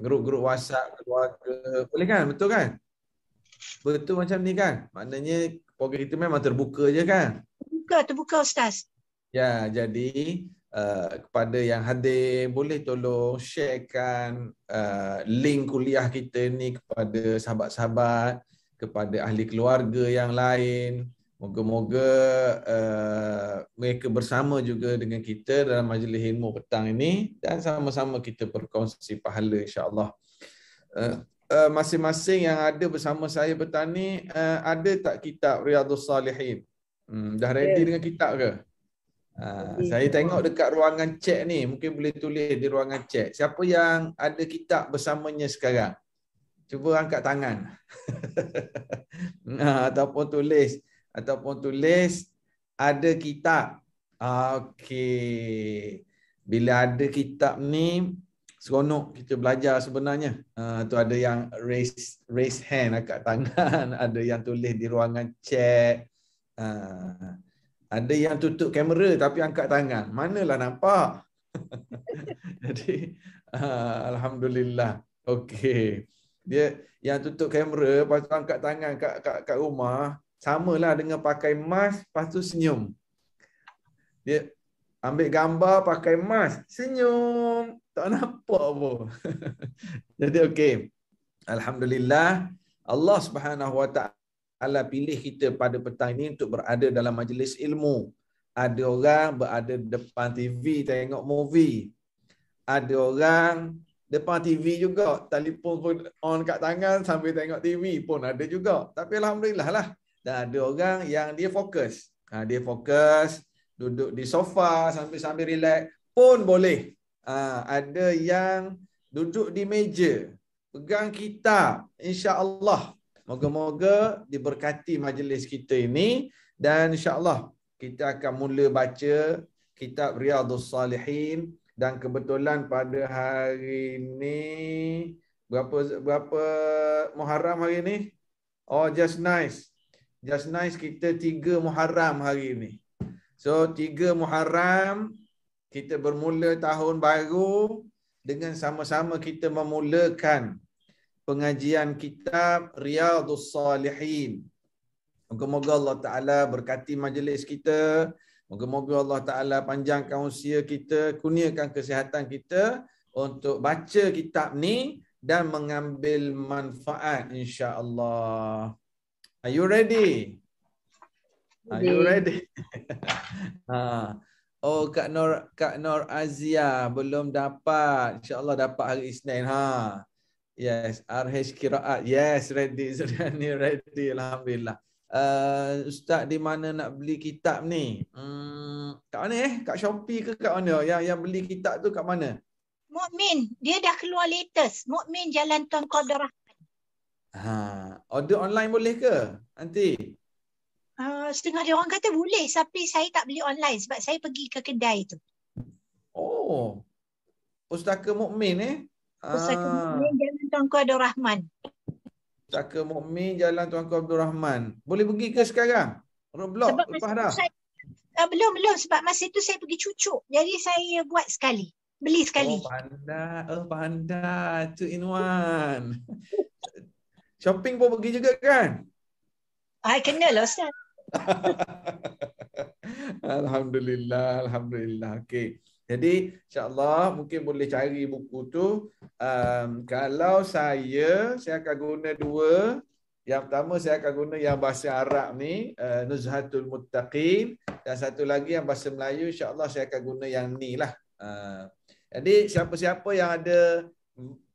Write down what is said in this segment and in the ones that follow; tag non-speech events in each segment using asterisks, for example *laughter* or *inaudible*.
grup-grup WhatsApp keluarga. Boleh kan? Betul kan? Betul macam ni kan? Maknanya program itu memang terbuka je kan? Terbuka, terbuka Ustaz. Ya, jadi uh, kepada yang hadir boleh tolong sharekan uh, link kuliah kita ni kepada sahabat-sahabat, kepada ahli keluarga yang lain. Moga-moga uh, mereka bersama juga dengan kita dalam majlis ilmu petang ini dan sama-sama kita berkongsi pahala insya-Allah. Uh, uh, masing-masing yang ada bersama saya petang ni uh, ada tak kitab Riyadhus Salihin? Hmm, dah ready yeah. dengan kitab ke? Uh, saya tengok dekat ruangan cek ni, mungkin boleh tulis di ruangan cek. Siapa yang ada kitab bersamanya sekarang? Cuba angkat tangan. uh, *laughs* ataupun tulis ataupun tulis ada kitab. Ah, okey. Bila ada kitab ni seronok kita belajar sebenarnya. Uh, tu ada yang raise raise hand angkat tangan, *laughs* ada yang tulis di ruangan chat. Uh, ada yang tutup kamera tapi angkat tangan. Manalah nampak. *laughs* Jadi uh, alhamdulillah. Okey. Dia yang tutup kamera lepas tu angkat tangan kat kat kat rumah sama lah dengan pakai mask lepas tu senyum. Dia ambil gambar pakai mask, senyum, tak nampak apa. *laughs* Jadi okey. Alhamdulillah Allah Subhanahu Wa Taala pilih kita pada petang ini untuk berada dalam majlis ilmu. Ada orang berada depan TV tengok movie. Ada orang depan TV juga, telefon pun on kat tangan sambil tengok TV pun ada juga. Tapi alhamdulillah lah. Dan ada orang yang dia fokus. Ha, dia fokus duduk di sofa sambil-sambil relax pun boleh. Ha, ada yang duduk di meja, pegang kitab. InsyaAllah. Moga-moga diberkati majlis kita ini. Dan insyaAllah kita akan mula baca kitab Riyadhus Salihin. Dan kebetulan pada hari ini, berapa berapa Muharram hari ini? Oh, just nice. Just nice kita tiga Muharram hari ini. So tiga Muharram kita bermula tahun baru dengan sama-sama kita memulakan pengajian kitab Riyadhus Salihin. Moga-moga Allah Taala berkati majlis kita. Moga-moga Allah Taala panjangkan usia kita, kurniakan kesihatan kita untuk baca kitab ni dan mengambil manfaat insya-Allah. Are you ready? Are you ready? *laughs* ha. Oh Kak Nor Kak Nor Azia belum dapat. Insya-Allah dapat hari Isnin ha. Yes, RH Kiraat. Yes, ready Zuriani *laughs* ready alhamdulillah. Uh, ustaz di mana nak beli kitab ni? Hmm, kat mana eh? Kat Shopee ke kat mana? Yang yang beli kitab tu kat mana? Mukmin, dia dah keluar latest. Mukmin Jalan Tuan Qadir Ha, order online boleh ke nanti? Uh, ah, setengah dia orang kata boleh tapi saya tak beli online sebab saya pergi ke kedai tu. Oh. Pustaka Mukmin eh? Pustaka ha. Mukmin Jalan Tuanku Abdul Rahman. Pustaka Mukmin Jalan Tuanku Abdul Rahman. Boleh pergi ke sekarang? Roblox sebab lepas dah. Saya, uh, belum belum sebab masa itu saya pergi cucuk. Jadi saya buat sekali. Beli sekali. Oh pandai. Oh pandai. Two in one. Shopping pun pergi juga kan? I kena lah Ustaz. *laughs* alhamdulillah, alhamdulillah. Okey. Jadi insyaAllah mungkin boleh cari buku tu. Um, kalau saya, saya akan guna dua. Yang pertama saya akan guna yang bahasa Arab ni. Uh, Nuzhatul Muttaqin. Dan satu lagi yang bahasa Melayu insyaAllah saya akan guna yang ni lah. Uh, jadi siapa-siapa yang ada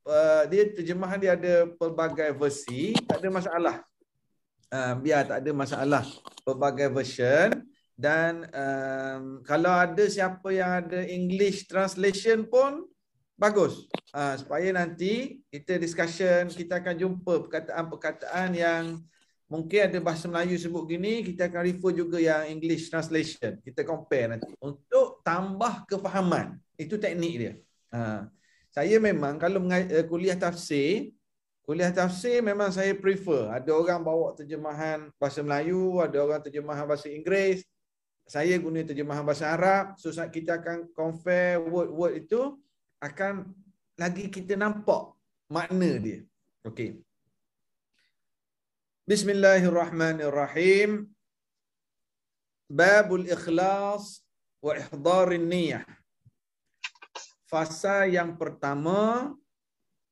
uh, dia terjemahan dia ada pelbagai versi, tak ada masalah. Uh, um, biar ya, tak ada masalah pelbagai version dan um, kalau ada siapa yang ada English translation pun bagus. Uh, supaya nanti kita discussion, kita akan jumpa perkataan-perkataan yang mungkin ada bahasa Melayu sebut gini, kita akan refer juga yang English translation. Kita compare nanti untuk tambah kefahaman. Itu teknik dia. Uh, saya memang kalau eh, kuliah tafsir, kuliah tafsir memang saya prefer. Ada orang bawa terjemahan bahasa Melayu, ada orang terjemahan bahasa Inggeris. Saya guna terjemahan bahasa Arab. So kita akan compare word-word itu akan lagi kita nampak makna dia. Okey. Bismillahirrahmanirrahim. Babul ikhlas wa ihdharin niyah fasa yang pertama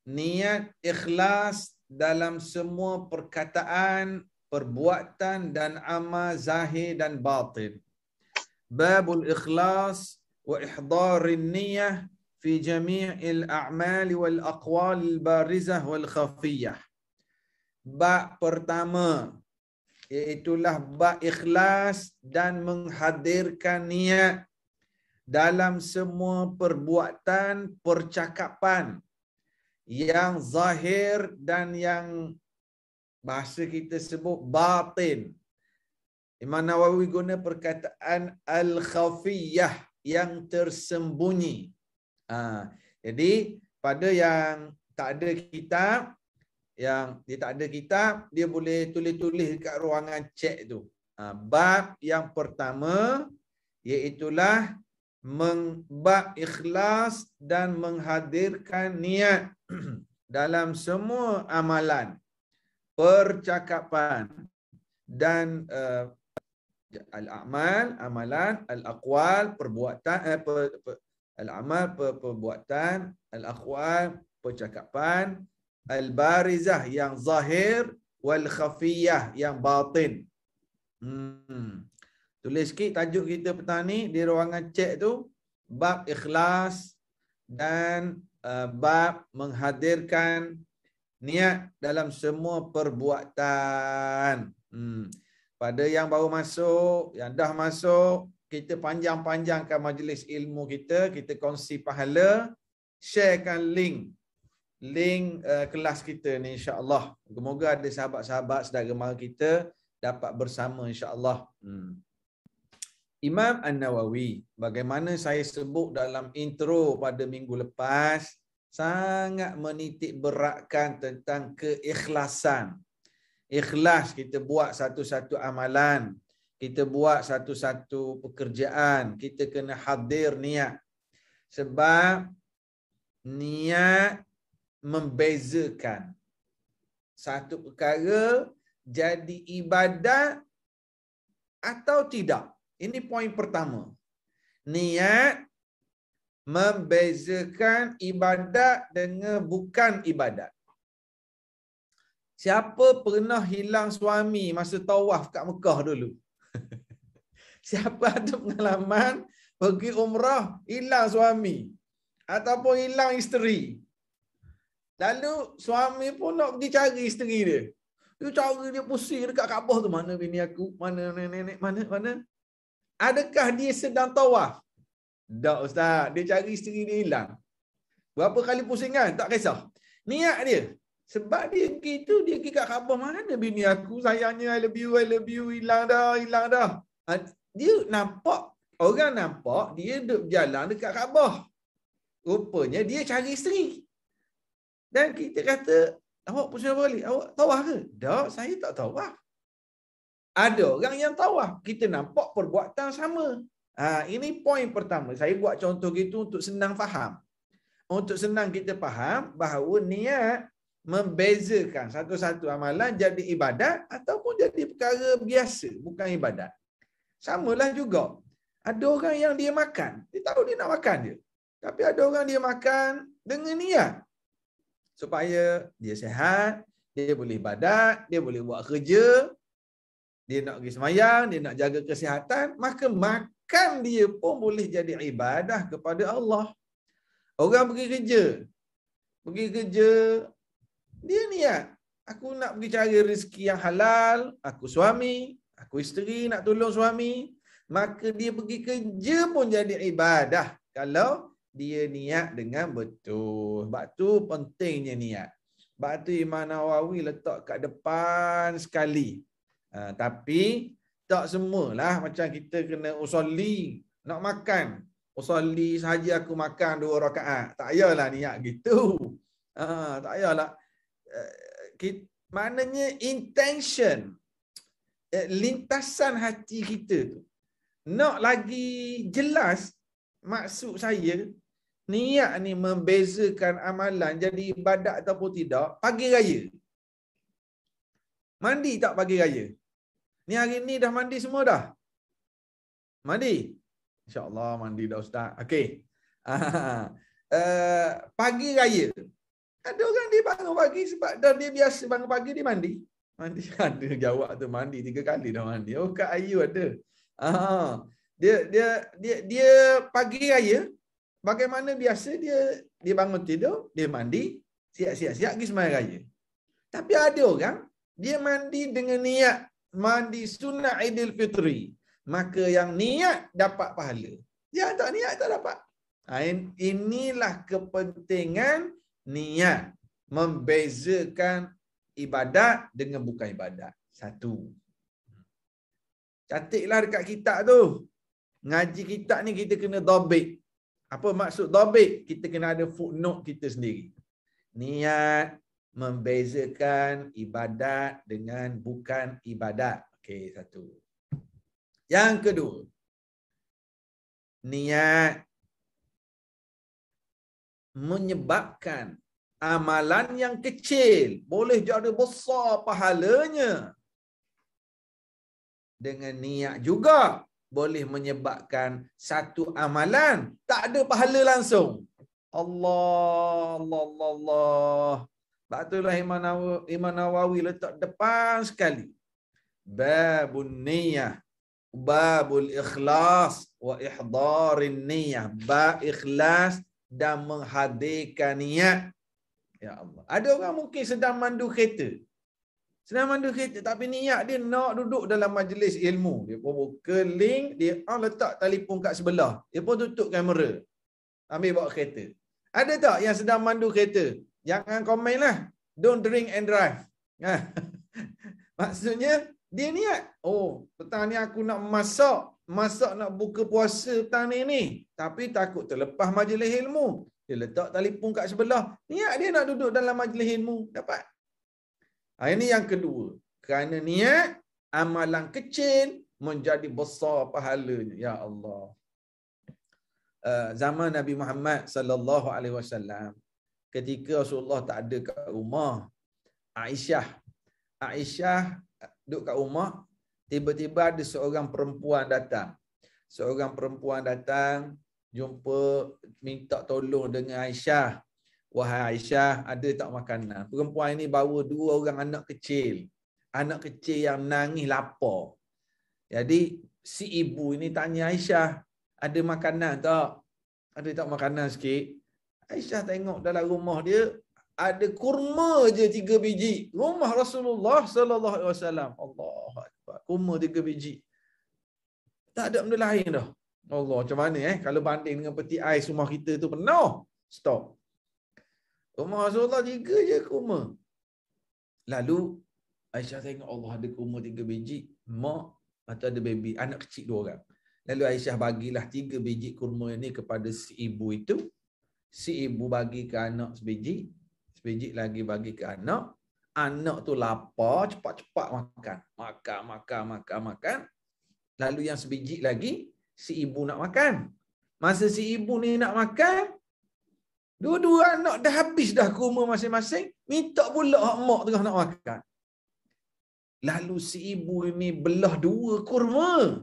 niat ikhlas dalam semua perkataan, perbuatan dan amal zahir dan batin. Babul ikhlas wa ihdharin niyyah fi jami'i al-a'mal wal aqwal al-barizah wal khafiyah. Bab pertama iaitu bab ikhlas dan menghadirkan niat dalam semua perbuatan percakapan yang zahir dan yang bahasa kita sebut batin. Imam Nawawi guna perkataan al-khafiyah yang tersembunyi. Ha. jadi pada yang tak ada kitab yang dia tak ada kitab dia boleh tulis-tulis dekat ruangan cek tu. Ha. bab yang pertama iaitu mengbab ikhlas dan menghadirkan niat *clears throat* dalam semua amalan percakapan dan uh, al-amal amalan al-aqwal perbuatan eh, per, per, al-amal per, perbuatan al-aqwal percakapan al-barizah yang zahir wal khafiyah yang batin hmm Tulis sikit tajuk kita petang ni di ruangan chat tu bab ikhlas dan uh, bab menghadirkan niat dalam semua perbuatan. Hmm. Pada yang baru masuk, yang dah masuk, kita panjang-panjangkan majlis ilmu kita, kita kongsi pahala, sharekan link link uh, kelas kita ni insya-Allah. Semoga ada sahabat-sahabat saudara mara kita dapat bersama insya-Allah. Hmm. Imam An-Nawawi, bagaimana saya sebut dalam intro pada minggu lepas, sangat menitik beratkan tentang keikhlasan. Ikhlas kita buat satu-satu amalan, kita buat satu-satu pekerjaan, kita kena hadir niat. Sebab niat membezakan satu perkara jadi ibadat atau tidak. Ini poin pertama. Niat membezakan ibadat dengan bukan ibadat. Siapa pernah hilang suami masa tawaf kat Mekah dulu? *laughs* Siapa ada pengalaman pergi umrah hilang suami ataupun hilang isteri? Lalu suami pun nak pergi cari isteri dia. Dia cari dia pusing dekat Kaabah tu mana bini aku, mana nenek, mana mana. Adakah dia sedang tawaf? Tak ustaz, dia cari isteri dia hilang. Berapa kali pusingan, tak kisah. Niat dia. Sebab dia pergi tu, dia pergi kat Kaabah mana bini aku. Sayangnya, I love you, I love you. Hilang dah, hilang dah. Ha, dia nampak, orang nampak dia duduk jalan dekat Kaabah. Rupanya dia cari isteri. Dan kita kata, awak pusing balik, awak tawaf ke? Tak, saya tak tawaf ada orang yang tawaf. Lah, kita nampak perbuatan sama. Ha, ini poin pertama. Saya buat contoh gitu untuk senang faham. Untuk senang kita faham bahawa niat membezakan satu-satu amalan jadi ibadat ataupun jadi perkara biasa, bukan ibadat. Sama lah juga. Ada orang yang dia makan. Dia tahu dia nak makan je. Tapi ada orang dia makan dengan niat. Supaya dia sehat, dia boleh ibadat, dia boleh buat kerja dia nak pergi semayang, dia nak jaga kesihatan, maka makan dia pun boleh jadi ibadah kepada Allah. Orang pergi kerja. Pergi kerja, dia niat. Aku nak pergi cari rezeki yang halal, aku suami, aku isteri nak tolong suami. Maka dia pergi kerja pun jadi ibadah. Kalau dia niat dengan betul. Sebab tu pentingnya niat. Sebab tu Imam Nawawi letak kat depan sekali. Ha, tapi tak semualah macam kita kena usolli nak makan. Usolli saja aku makan dua rakaat. Tak yalah niat gitu. Ha, tak payahlah. Eh, maknanya intention eh, lintasan hati kita Nak lagi jelas maksud saya niat ni membezakan amalan jadi ibadat ataupun tidak pagi raya. Mandi tak pagi raya? Ni hari ni dah mandi semua dah? Mandi? InsyaAllah mandi dah Ustaz. Okey. Uh, *laughs* pagi raya. Ada orang dia bangun pagi sebab dan dia biasa bangun pagi dia mandi. Mandi *laughs* ada jawab tu mandi tiga kali dah mandi. Oh Kak Ayu ada. Uh, dia, dia dia dia pagi raya bagaimana biasa dia dia bangun tidur, dia mandi, siap-siap siap pergi siap, semayang raya. Tapi ada orang dia mandi dengan niat mandi sunat Aidilfitri maka yang niat dapat pahala yang tak niat tak dapat inilah kepentingan niat membezakan ibadat dengan bukan ibadat satu cantiklah dekat kitab tu ngaji kitab ni kita kena dobik apa maksud dobik kita kena ada footnote kita sendiri niat membezakan ibadat dengan bukan ibadat. Okey, satu. Yang kedua, niat menyebabkan amalan yang kecil boleh jadi besar pahalanya dengan niat juga boleh menyebabkan satu amalan tak ada pahala langsung Allah Allah Allah, Allah. Sebab itulah Imam Nawawi letak depan sekali. Babun niyah. Babul ikhlas. Wa ihdarin niyah. Ba ikhlas dan menghadirkan niat. Ya Allah. Ada orang mungkin sedang mandu kereta. Sedang mandu kereta tapi niat dia nak duduk dalam majlis ilmu. Dia pun buka link, dia ah, letak telefon kat sebelah. Dia pun tutup kamera. Ambil bawa kereta. Ada tak yang sedang mandu kereta? jangan komen lah. Don't drink and drive. Ha. *laughs* Maksudnya, dia niat. Oh, petang ni aku nak masak. Masak nak buka puasa petang ni ni. Tapi takut terlepas majlis ilmu. Dia letak telefon kat sebelah. Niat dia nak duduk dalam majlis ilmu. Dapat? Ha, ini yang kedua. Kerana niat, amalan kecil menjadi besar pahalanya. Ya Allah. Uh, zaman Nabi Muhammad sallallahu alaihi wasallam ketika Rasulullah tak ada kat rumah Aisyah Aisyah duduk kat rumah tiba-tiba ada seorang perempuan datang seorang perempuan datang jumpa minta tolong dengan Aisyah wahai Aisyah ada tak makanan perempuan ini bawa dua orang anak kecil anak kecil yang nangis lapar jadi si ibu ini tanya Aisyah ada makanan tak ada tak makanan sikit Aisyah tengok dalam rumah dia ada kurma je tiga biji. Rumah Rasulullah sallallahu alaihi wasallam. Allah Kurma tiga biji. Tak ada benda lain dah. Allah macam mana eh kalau banding dengan peti ais rumah kita tu penuh. Stop. Rumah Rasulullah tiga je kurma. Lalu Aisyah tengok Allah ada kurma tiga biji. Mak atau ada baby. Anak kecil dua orang. Lalu Aisyah bagilah tiga biji kurma ini kepada si ibu itu si ibu bagi ke anak sebiji, sebiji lagi bagi ke anak, anak tu lapar, cepat-cepat makan. Makan, makan, makan, makan. Lalu yang sebiji lagi, si ibu nak makan. Masa si ibu ni nak makan, dua-dua anak dah habis dah kurma masing-masing, minta pula hak mak tengah nak makan. Lalu si ibu ini belah dua kurma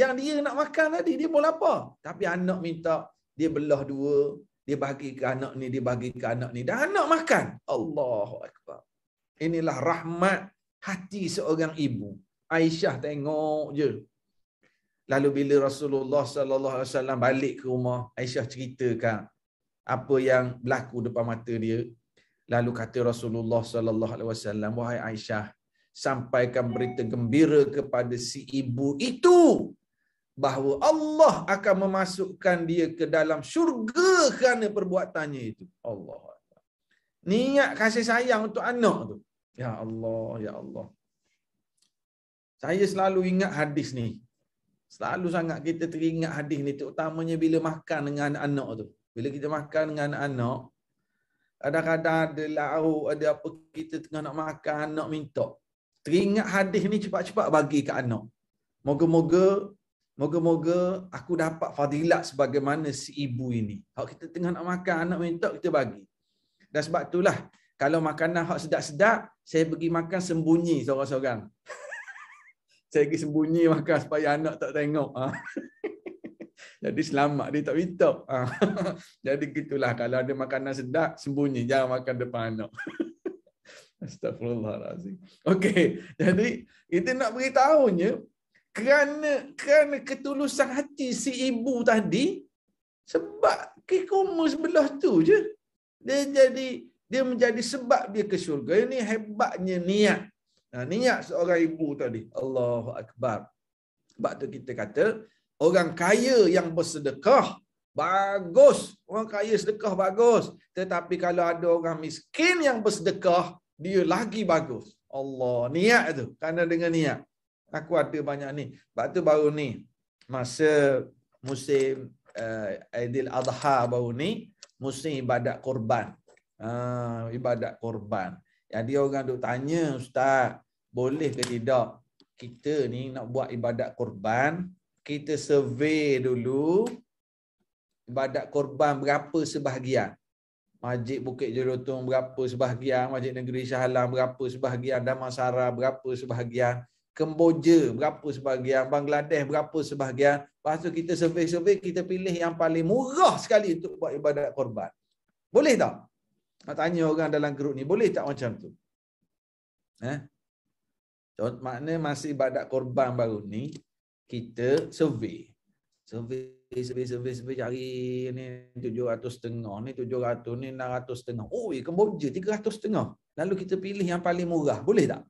yang dia nak makan tadi, dia pun lapar. Tapi anak minta, dia belah dua, dia bagi ke anak ni, dia bagi ke anak ni. Dan anak makan. Allahu Akbar. Inilah rahmat hati seorang ibu. Aisyah tengok je. Lalu bila Rasulullah sallallahu alaihi wasallam balik ke rumah, Aisyah ceritakan apa yang berlaku depan mata dia. Lalu kata Rasulullah sallallahu alaihi wasallam, "Wahai Aisyah, sampaikan berita gembira kepada si ibu itu." bahawa Allah akan memasukkan dia ke dalam syurga kerana perbuatannya itu. Allah. Niat kasih sayang untuk anak tu. Ya Allah, ya Allah. Saya selalu ingat hadis ni. Selalu sangat kita teringat hadis ni terutamanya bila makan dengan anak tu. Bila kita makan dengan anak, kadang-kadang ada lauk, ada apa kita tengah nak makan, anak minta. Teringat hadis ni cepat-cepat bagi ke anak. Moga-moga Moga-moga aku dapat fadilat sebagaimana si ibu ini. Hak kita tengah nak makan, anak minta kita bagi. Dan sebab itulah kalau makanan hak sedap-sedap, saya bagi makan sembunyi seorang-seorang. *laughs* saya bagi sembunyi makan supaya anak tak tengok. Ah. *laughs* Jadi selamat dia tak minta. Ah. *laughs* Jadi gitulah kalau ada makanan sedap, sembunyi jangan makan depan anak. Astagfirullahalazim. Okey, jadi kita nak beritahunya kerana kerana ketulusan hati si ibu tadi sebab kikumu sebelah tu je dia jadi dia menjadi sebab dia ke syurga ini hebatnya niat nah, ha, niat seorang ibu tadi Allahu akbar sebab tu kita kata orang kaya yang bersedekah bagus orang kaya sedekah bagus tetapi kalau ada orang miskin yang bersedekah dia lagi bagus Allah niat tu kerana dengan niat aku ada banyak ni. Sebab tu baru ni masa musim eh, Aidil Adha baru ni musim ibadat korban. Uh, ibadat korban. Jadi orang duk tanya ustaz, boleh ke tidak kita ni nak buat ibadat korban, kita survey dulu ibadat korban berapa sebahagian. Majid Bukit Jelutong berapa sebahagian, Majid Negeri Shah Alam berapa sebahagian, Damansara berapa sebahagian. Kemboja berapa sebahagian, Bangladesh berapa sebahagian. Lepas tu kita survey-survey, kita pilih yang paling murah sekali untuk buat ibadat korban. Boleh tak? Nak tanya orang dalam grup ni, boleh tak macam tu? Eh? Maknanya masih ibadat korban baru ni, kita survey. Survey, survey, survey, survey cari ni 700 setengah ni, 700 ni 600 setengah. Oh, eh, Kemboja 300 setengah. Lalu kita pilih yang paling murah. Boleh tak?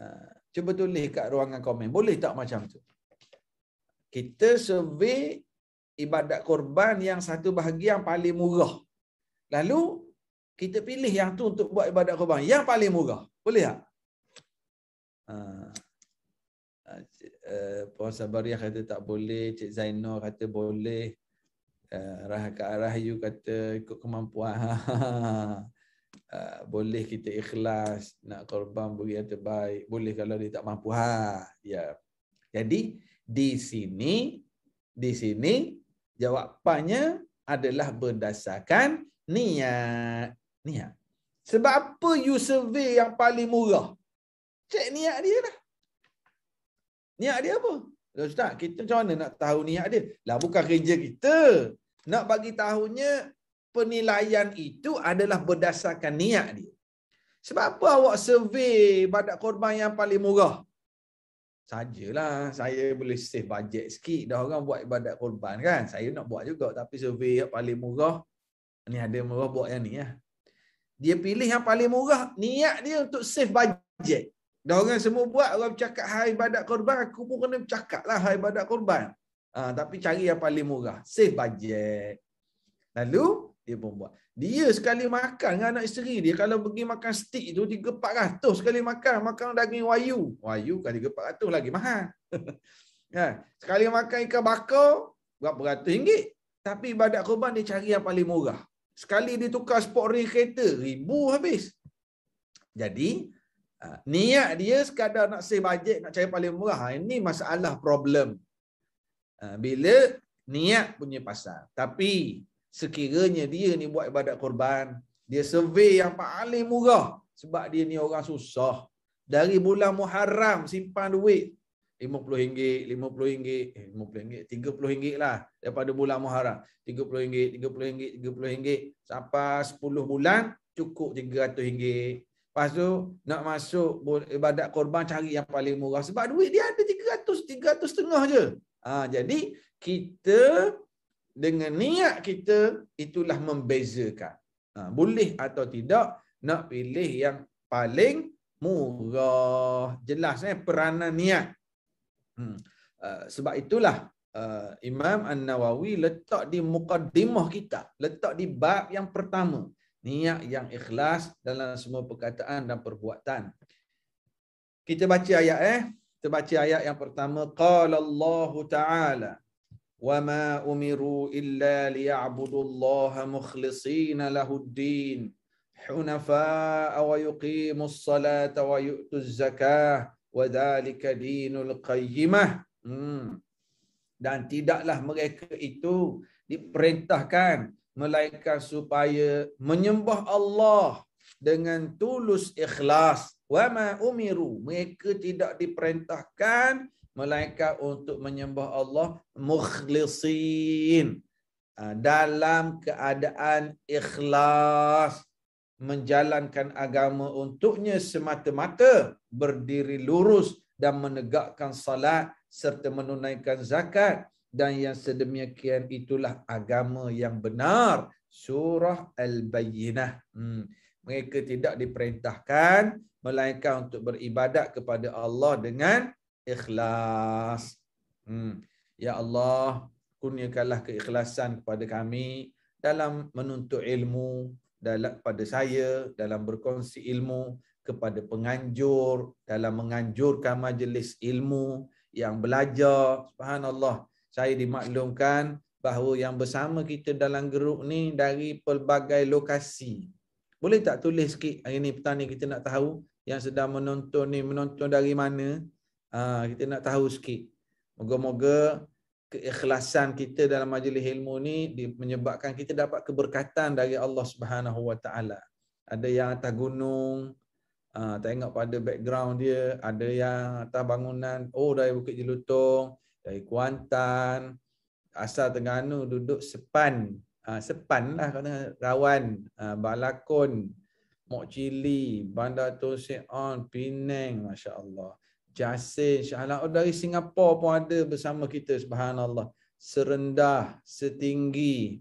Ah, cuba tulis kat ruangan komen. Boleh tak macam tu? Kita survey ibadat korban yang satu bahagian paling murah. Lalu, kita pilih yang tu untuk buat ibadat korban. Yang paling murah. Boleh tak? Uh, uh, Puan Sabariah kata tak boleh. Cik Zainal kata boleh. Uh, Rahakak Rahayu kata ikut kemampuan. *laughs* Ah, boleh kita ikhlas nak korban beri yang terbaik boleh kalau dia tak mampu ha ya jadi di sini di sini jawapannya adalah berdasarkan niat niat sebab apa you survey yang paling murah cek niat dia lah niat dia apa lah, Ustaz, kita macam mana nak tahu niat dia? Lah bukan kerja kita. Nak bagi tahunya penilaian itu adalah berdasarkan niat dia. Sebab apa awak survey badak korban yang paling murah? Sajalah saya boleh save bajet sikit. Dah orang buat ibadat korban kan. Saya nak buat juga. Tapi survey yang paling murah. Ni ada murah buat yang ni ya. Dia pilih yang paling murah. Niat dia untuk save bajet. Dah orang semua buat. Orang cakap hai ibadat korban. Aku pun kena cakap lah hai ibadat korban. Ha, tapi cari yang paling murah. Save bajet. Lalu dia pun buat. Dia sekali makan dengan anak isteri dia kalau pergi makan steak tu 3400 sekali makan, makan daging wayu. Wayu kali 400 lagi mahal. *laughs* Ya, sekali makan ikan bakar berapa ratus ringgit. Tapi badak korban dia cari yang paling murah. Sekali dia tukar sport ring kereta, ribu habis. Jadi, ha, niat dia sekadar nak save bajet, nak cari paling murah. Ha, ini masalah problem. Ha, bila niat punya pasal. Tapi sekiranya dia ni buat ibadat korban, dia survey yang paling murah sebab dia ni orang susah. Dari bulan Muharram simpan duit RM50, RM50, RM50, RM30 lah daripada bulan Muharram. RM30, RM30, RM30 sampai 10 bulan cukup RM300. Lepas tu nak masuk ibadat korban cari yang paling murah sebab duit dia ada 300, 300 setengah je. Ha, jadi kita dengan niat kita itulah membezakan. Ha, boleh atau tidak nak pilih yang paling murah. Jelas eh peranan niat. Hmm. Uh, sebab itulah uh, Imam An-Nawawi letak di mukadimah kita, letak di bab yang pertama, niat yang ikhlas dalam semua perkataan dan perbuatan. Kita baca ayat eh, kita baca ayat yang pertama qala Allah taala وما امروا الا ليعبدوا الله مخلصين له الدين حنفاء ويقيموا الصلاه ويؤتوا الزكاه وذلك دين القيمه hmm. dan tidaklah mereka itu diperintahkan melainkan supaya menyembah Allah dengan tulus ikhlas wama umiru mereka tidak diperintahkan malaikat untuk menyembah Allah mukhlisin ah, dalam keadaan ikhlas menjalankan agama untuknya semata-mata berdiri lurus dan menegakkan salat serta menunaikan zakat dan yang sedemikian itulah agama yang benar surah al-bayyinah hmm. mereka tidak diperintahkan melainkan untuk beribadat kepada Allah dengan ikhlas. Hmm. Ya Allah, kurniakanlah keikhlasan kepada kami dalam menuntut ilmu dalam pada saya dalam berkongsi ilmu kepada penganjur dalam menganjurkan majlis ilmu yang belajar subhanallah saya dimaklumkan bahawa yang bersama kita dalam grup ni dari pelbagai lokasi boleh tak tulis sikit hari ni petani kita nak tahu yang sedang menonton ni menonton dari mana Ah, kita nak tahu sikit. Moga-moga keikhlasan kita dalam majlis ilmu ni menyebabkan kita dapat keberkatan dari Allah Subhanahu Wa Taala. Ada yang atas gunung, ah, tengok pada background dia, ada yang atas bangunan, oh dari Bukit Jelutong, dari Kuantan, asal Terengganu duduk sepan, ah, sepan lah kata rawan, Balakon, Mok Cili, Bandar Tosian, Penang, Masya Allah. Cik Asin, Cik dari Singapura pun ada bersama kita. Subhanallah. Serendah, setinggi.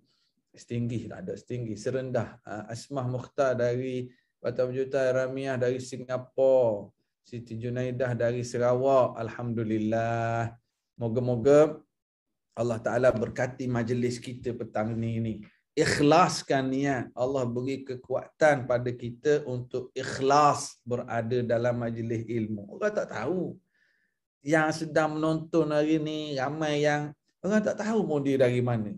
Setinggi lah. Ada setinggi. Serendah. Ah, Asmah Mukhtar dari Batu Juta Ramiah dari Singapura. Siti Junaidah dari Sarawak. Alhamdulillah. Moga-moga Allah Ta'ala berkati majlis kita petang ini. ini ikhlaskan niat. Allah beri kekuatan pada kita untuk ikhlas berada dalam majlis ilmu. Orang tak tahu. Yang sedang menonton hari ni, ramai yang orang tak tahu pun dia dari mana.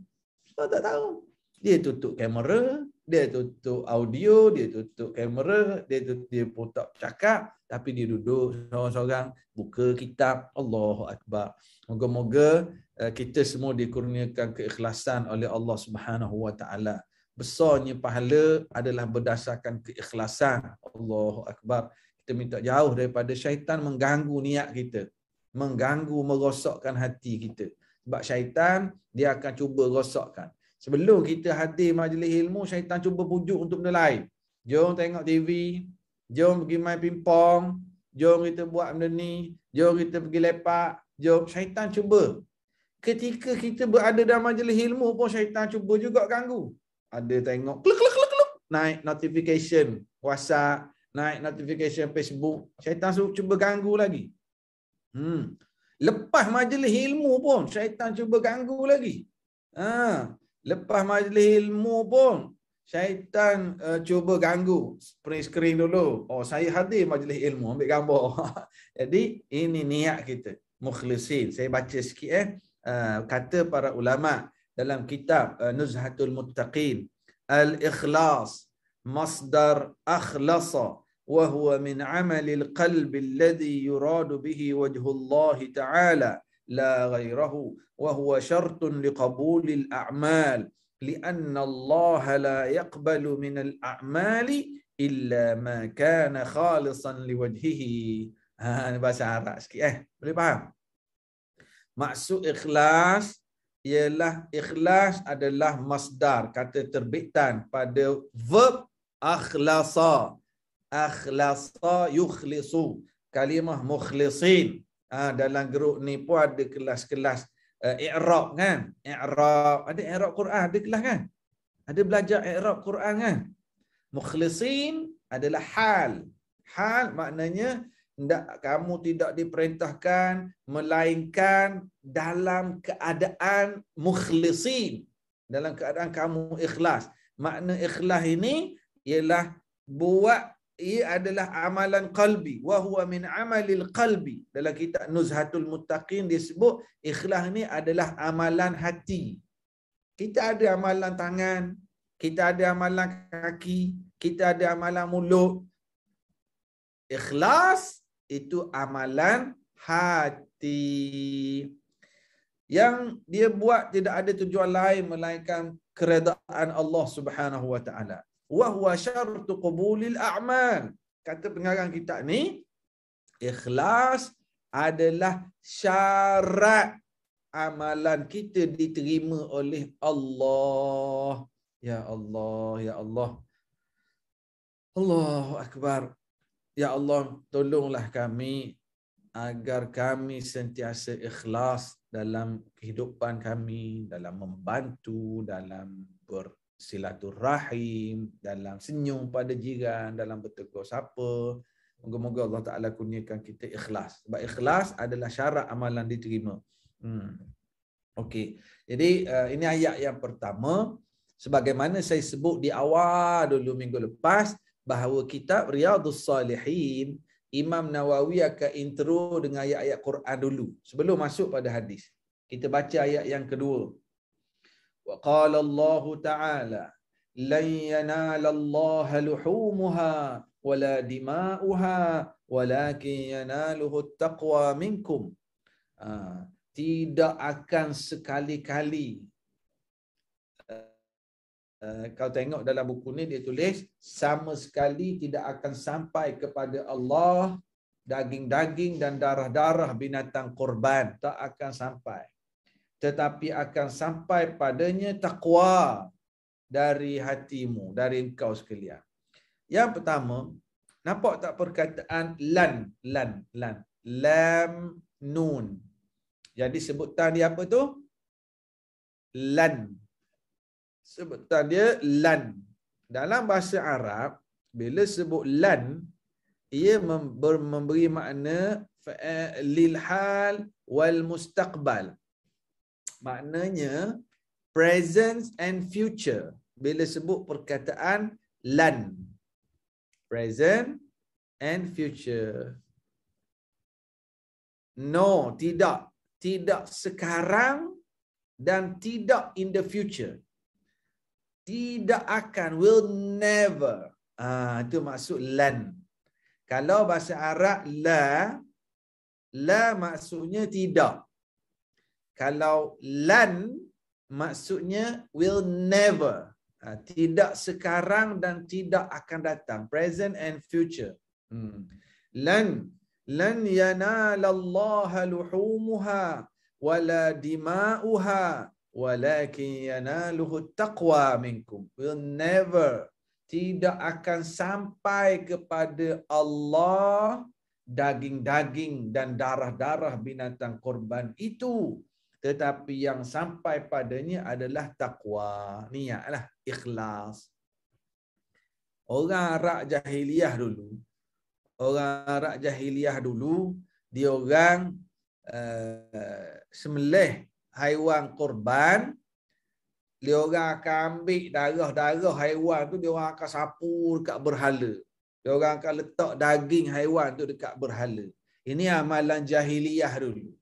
Orang tak tahu. Dia tutup kamera, dia tutup audio, dia tutup kamera, dia tutup, dia pun tak cakap tapi dia duduk seorang-seorang buka kitab Allahu akbar. Moga-moga eh, kita semua dikurniakan keikhlasan oleh Allah Subhanahu wa taala. Besarnya pahala adalah berdasarkan keikhlasan. Allahu akbar. Kita minta jauh daripada syaitan mengganggu niat kita, mengganggu merosakkan hati kita. Sebab syaitan dia akan cuba rosakkan. Sebelum kita hadir majlis ilmu, syaitan cuba pujuk untuk benda lain. Jom tengok TV, jom pergi main pingpong, jom kita buat benda ni, jom kita pergi lepak, jom syaitan cuba. Ketika kita berada dalam majlis ilmu pun syaitan cuba juga ganggu. Ada tengok kluk kluk kluk kluk naik notification WhatsApp, naik notification Facebook, syaitan suruh cuba ganggu lagi. Hmm. Lepas majlis ilmu pun syaitan cuba ganggu lagi. Ha, Lepas majlis ilmu pun syaitan uh, cuba ganggu print screen dulu. Oh saya hadir majlis ilmu ambil gambar. *laughs* Jadi ini niat kita mukhlisin. Saya baca sikit eh uh, kata para ulama dalam kitab uh, Nuzhatul Muttaqin al-ikhlas masdar akhlasa wa huwa min amali al-qalbi alladhi yuradu bihi wajhullahi ta'ala. لا غيره وهو شرط لقبول الاعمال لان الله لا يقبل من الاعمال الا ما كان خالصا لوجهه ها آه، بس راسك اه إيه، بلي اخلاص ialah ikhlas adalah masdar kata terbitan pada verb akhlasa akhlasa yukhlisu kalimah mukhlisin Ha, dalam grup ni pun ada kelas-kelas uh, i'rab kan i'rab ada i'rab Quran ada kelas kan ada belajar i'rab Quran kan mukhlisin adalah hal hal maknanya tidak kamu tidak diperintahkan melainkan dalam keadaan mukhlisin dalam keadaan kamu ikhlas makna ikhlas ini ialah buat ia adalah amalan qalbi wa huwa min amalil qalbi dalam kitab nuzhatul muttaqin disebut ikhlas ni adalah amalan hati kita ada amalan tangan kita ada amalan kaki kita ada amalan mulut ikhlas itu amalan hati yang dia buat tidak ada tujuan lain melainkan keredaan Allah Subhanahu wa taala wahwa syartu qabulil a'mal kata pengarang kitab ni ikhlas adalah syarat amalan kita diterima oleh Allah ya Allah ya Allah Allahu akbar ya Allah tolonglah kami agar kami sentiasa ikhlas dalam kehidupan kami dalam membantu dalam ber silaturahim, dalam senyum pada jiran, dalam bertegur sapa Moga-moga Allah Ta'ala kurniakan kita ikhlas. Sebab ikhlas adalah syarat amalan diterima. Hmm. Okey. Jadi uh, ini ayat yang pertama. Sebagaimana saya sebut di awal dulu minggu lepas, bahawa kitab Riyadus Salihin, Imam Nawawi akan intro dengan ayat-ayat Quran dulu. Sebelum masuk pada hadis. Kita baca ayat yang kedua. وقال الله تعالى لن ينال الله لحومها ولا دماؤها ولكن يناله التقوى منكم tidak akan sekali-kali Uh, kau tengok dalam buku ni dia tulis sama sekali tidak akan sampai kepada Allah daging-daging dan darah-darah binatang korban tak akan sampai tetapi akan sampai padanya takwa dari hatimu dari engkau sekalian yang pertama nampak tak perkataan lan lan lan lam nun jadi sebutan dia apa tu lan sebutan dia lan dalam bahasa Arab bila sebut lan ia memberi makna lil hal wal mustaqbal maknanya present and future bila sebut perkataan lan present and future no tidak tidak sekarang dan tidak in the future tidak akan will never ah itu maksud lan kalau bahasa arab la la maksudnya tidak kalau lan maksudnya will never. Ha, tidak sekarang dan tidak akan datang. Present and future. Hmm. Lan. Lan yanalallaha luhumuha wala dima'uha walakin yanaluhu taqwa minkum. Will never. Tidak akan sampai kepada Allah daging-daging dan darah-darah binatang korban itu tetapi yang sampai padanya adalah takwa niatlah ikhlas orang Arab jahiliah dulu orang Arab jahiliah dulu dia orang uh, eh, semelih haiwan korban dia orang akan ambil darah-darah haiwan tu dia orang akan sapu dekat berhala dia orang akan letak daging haiwan tu dekat berhala ini amalan jahiliyah dulu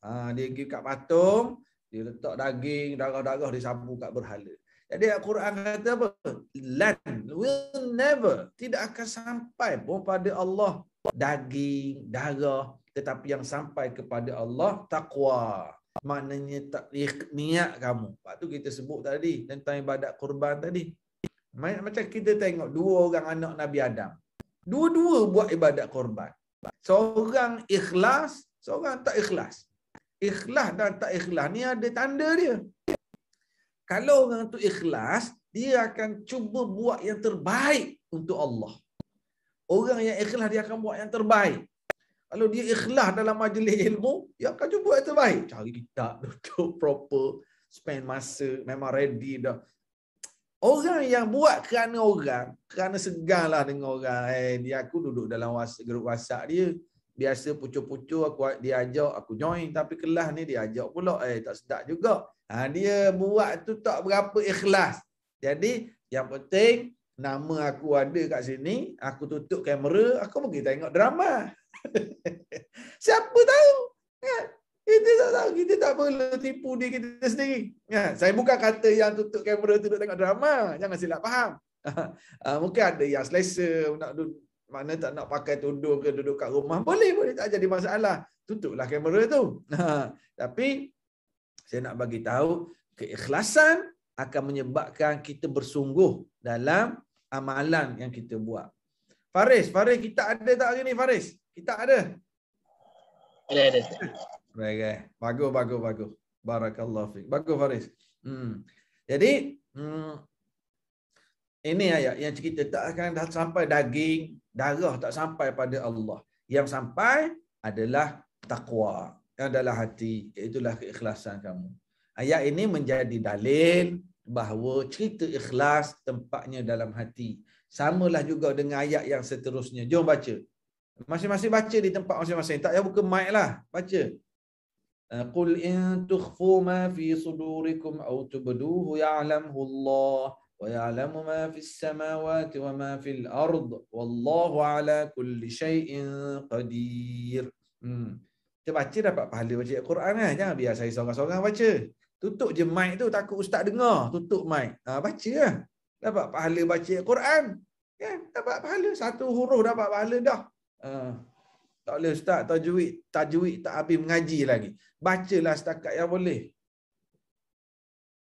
Ha, dia pergi kat patung, dia letak daging, darah-darah dia sapu kat berhala. Jadi Al-Quran kata apa? Land will never, tidak akan sampai pun pada Allah daging, darah. Tetapi yang sampai kepada Allah, taqwa. Maknanya tak ya, niat kamu. Lepas tu kita sebut tadi tentang ibadat kurban tadi. Macam kita tengok dua orang anak Nabi Adam. Dua-dua buat ibadat kurban. Seorang ikhlas, seorang tak ikhlas ikhlas dan tak ikhlas ni ada tanda dia. Kalau orang tu ikhlas, dia akan cuba buat yang terbaik untuk Allah. Orang yang ikhlas dia akan buat yang terbaik. Kalau dia ikhlas dalam majlis ilmu, dia akan cuba buat yang terbaik. Cari kitab, *laughs* duduk proper, spend masa, memang ready dah. Orang yang buat kerana orang, kerana seganlah dengan orang, eh, dia aku duduk dalam grup WhatsApp dia, biasa pucu-pucu aku dia aku join tapi kelas ni dia ajak pula eh tak sedap juga ha, dia buat tu tak berapa ikhlas jadi yang penting nama aku ada kat sini aku tutup kamera aku pergi tengok drama *laughs* siapa tahu ya, kita tak tahu kita tak perlu tipu diri kita sendiri ya, saya bukan kata yang tutup kamera tu tengok drama jangan silap faham *laughs* ha, mungkin ada yang selesa nak duduk, mana tak nak pakai tudung ke duduk kat rumah boleh boleh tak jadi masalah tutuplah kamera tu *laughs* ha, tapi saya nak bagi tahu keikhlasan akan menyebabkan kita bersungguh dalam amalan yang kita buat Faris Faris kita ada tak hari ni Faris kita ada ada ada baik eh. bagus bagus bagus barakallahu fik bagus Faris hmm. jadi hmm, ini ayat yang kita tak akan sampai daging darah tak sampai pada Allah. Yang sampai adalah takwa yang dalam hati, itulah keikhlasan kamu. Ayat ini menjadi dalil bahawa cerita ikhlas tempatnya dalam hati. Sama lah juga dengan ayat yang seterusnya. Jom baca. Masing-masing baca di tempat masing-masing. Tak payah buka mic lah. Baca. Uh, Qul in tukhfu ma fi sudurikum au tubduhu ya'lamhu Allah. ويعلم ما في السماوات وما في الأرض والله على كل شيء قدير hmm. Kita baca dapat pahala baca Al-Quran lah. Jangan biar saya seorang baca. Tutup je mic tu takut ustaz dengar. Tutup mic. Ha, baca lah. Dapat pahala baca quran Ya, dapat pahala. Satu huruf dapat pahala dah. Ha. Tak boleh ustaz. Tajwid, tajwid tak habis mengaji lagi. Bacalah setakat yang boleh.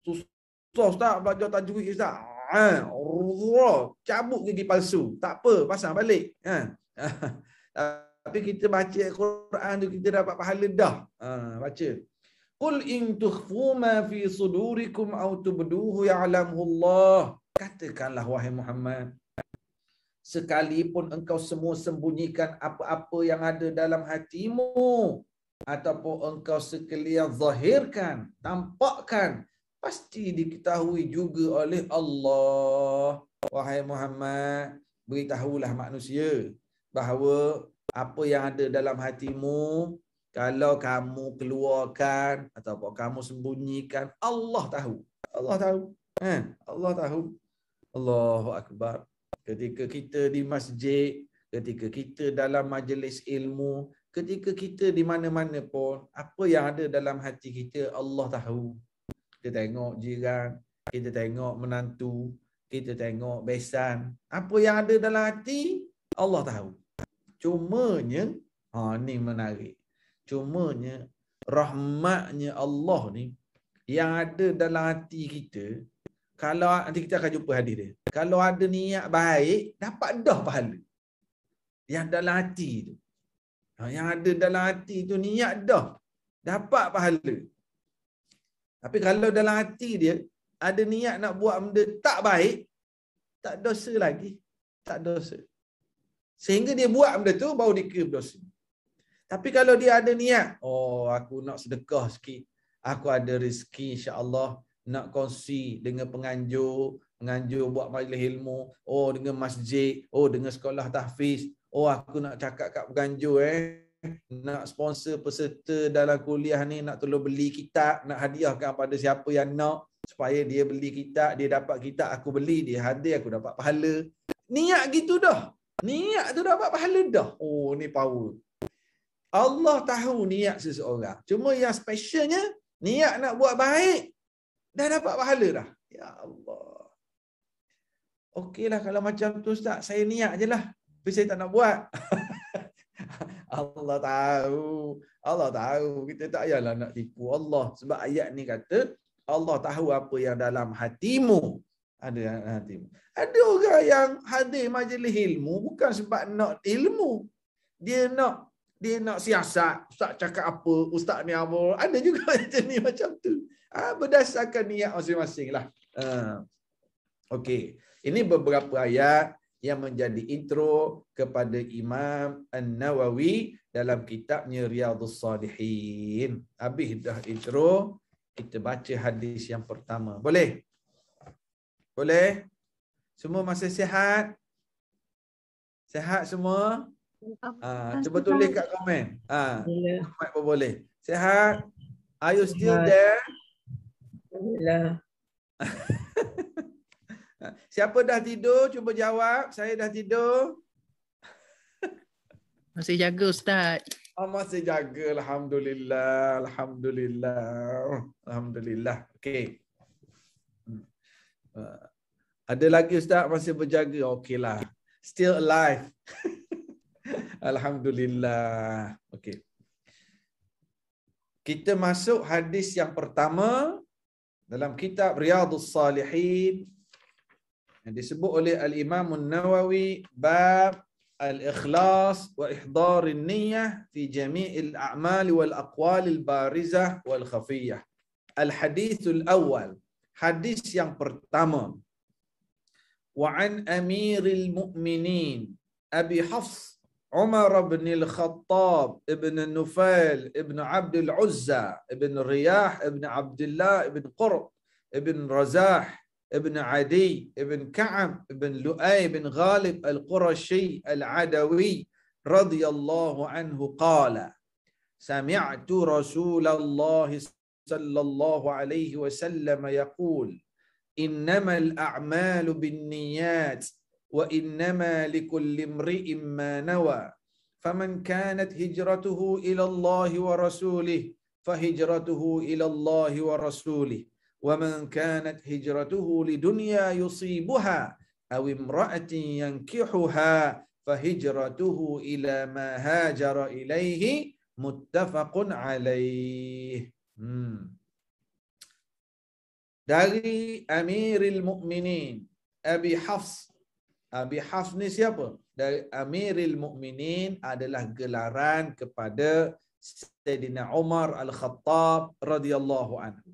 Susah. Ustaz, tak belajar tajwid Ustaz. Ha, Allah, cabut gigi palsu. Tak apa, pasang balik. Ha. *laughs* Tapi kita baca Quran tu kita dapat pahala dah. Ha, baca. Qul in tukhfu ma fi sudurikum aw tubduhu ya'lamuhu Allah. Katakanlah wahai Muhammad. Sekalipun engkau semua sembunyikan apa-apa yang ada dalam hatimu ataupun engkau sekalian zahirkan, tampakkan pasti diketahui juga oleh Allah. Wahai Muhammad, beritahulah manusia bahawa apa yang ada dalam hatimu, kalau kamu keluarkan atau ataupun kamu sembunyikan, Allah tahu. Allah tahu. Kan? Allah tahu. Allahu Akbar. Ketika kita di masjid, ketika kita dalam majlis ilmu, ketika kita di mana-mana pun, apa yang ada dalam hati kita, Allah tahu kita tengok jiran, kita tengok menantu, kita tengok besan. Apa yang ada dalam hati, Allah tahu. Cumanya, ha, ni menarik. Cuma Cumanya, rahmatnya Allah ni, yang ada dalam hati kita, kalau nanti kita akan jumpa hadis dia. Kalau ada niat baik, dapat dah pahala. Yang dalam hati tu. Ha, yang ada dalam hati tu niat dah. Dapat pahala. Tapi kalau dalam hati dia ada niat nak buat benda tak baik, tak dosa lagi. Tak dosa. Sehingga dia buat benda tu baru dikira berdosa. Tapi kalau dia ada niat, oh aku nak sedekah sikit. Aku ada rezeki insya-Allah nak kongsi dengan penganjur, penganjur buat majlis ilmu, oh dengan masjid, oh dengan sekolah tahfiz, oh aku nak cakap kat penganjur eh nak sponsor peserta dalam kuliah ni nak tolong beli kitab nak hadiahkan pada siapa yang nak supaya dia beli kitab dia dapat kitab aku beli dia hadiah aku dapat pahala niat gitu dah niat tu dapat pahala dah oh ni power Allah tahu niat seseorang cuma yang specialnya niat nak buat baik dah dapat pahala dah ya Allah Okeylah kalau macam tu Ustaz, saya niat je lah. Tapi saya tak nak buat. *laughs* Allah tahu. Allah tahu. Kita tak payahlah nak tipu Allah. Sebab ayat ni kata, Allah tahu apa yang dalam hatimu. Ada dalam hatimu. Ada orang yang hadir majlis ilmu bukan sebab nak ilmu. Dia nak dia nak siasat. Ustaz cakap apa, ustaz ni apa. Ada juga *laughs* macam ni macam tu. Ah ha, berdasarkan niat masing-masing lah. Uh, Okey. Ini beberapa ayat yang menjadi intro kepada Imam An-Nawawi dalam kitabnya Riyadhus Salihin. Habis dah intro, kita baca hadis yang pertama. Boleh? Boleh? Semua masih sihat? sehat semua? Ah, cuba tulis kat komen. Ah, yeah. komen pun boleh. Sehat. Are you still there? Alhamdulillah. *laughs* Siapa dah tidur? Cuba jawab. Saya dah tidur. *laughs* Masih jaga Ustaz. Oh, masih jaga. Alhamdulillah. Alhamdulillah. Alhamdulillah. Okay. Hmm. Uh, ada lagi Ustaz masih berjaga? Okay lah. Still alive. *laughs* Alhamdulillah. Okay. Kita masuk hadis yang pertama dalam kitab Riyadhul Salihin yang disebut oleh Al-Imam An-Nawawi bab al-ikhlas wa ihdar an-niyyah fi jami' al-a'mal wal aqwal al-barizah wal khafiyah. Al-hadits al-awwal, hadis yang pertama. Wa an amiril mu'minin Abi Hafs عمر بن الخطاب ابن النفيل ابن عبد العزة ابن الرياح ابن عبد الله ابن قرط ابن رزاح ابن عدي ابن كعب ابن لؤي بن غالب القرشي العدوي رضي الله عنه قال سمعت رسول الله صلى الله عليه وسلم يقول إنما الأعمال بالنيات وإنما لكل امرئ ما نوى فمن كانت هجرته إلى الله ورسوله فهجرته إلى الله ورسوله ومن كانت هجرته yusibuha, يصيبها أو امرأة ينكحها فهجرته إلى ما هاجر إليه متفق عليه hmm. dari Amirul Mukminin Abi Hafs Abi Hafs ni siapa dari Amirul Mukminin adalah gelaran kepada Sayyidina Umar Al-Khattab radhiyallahu anhu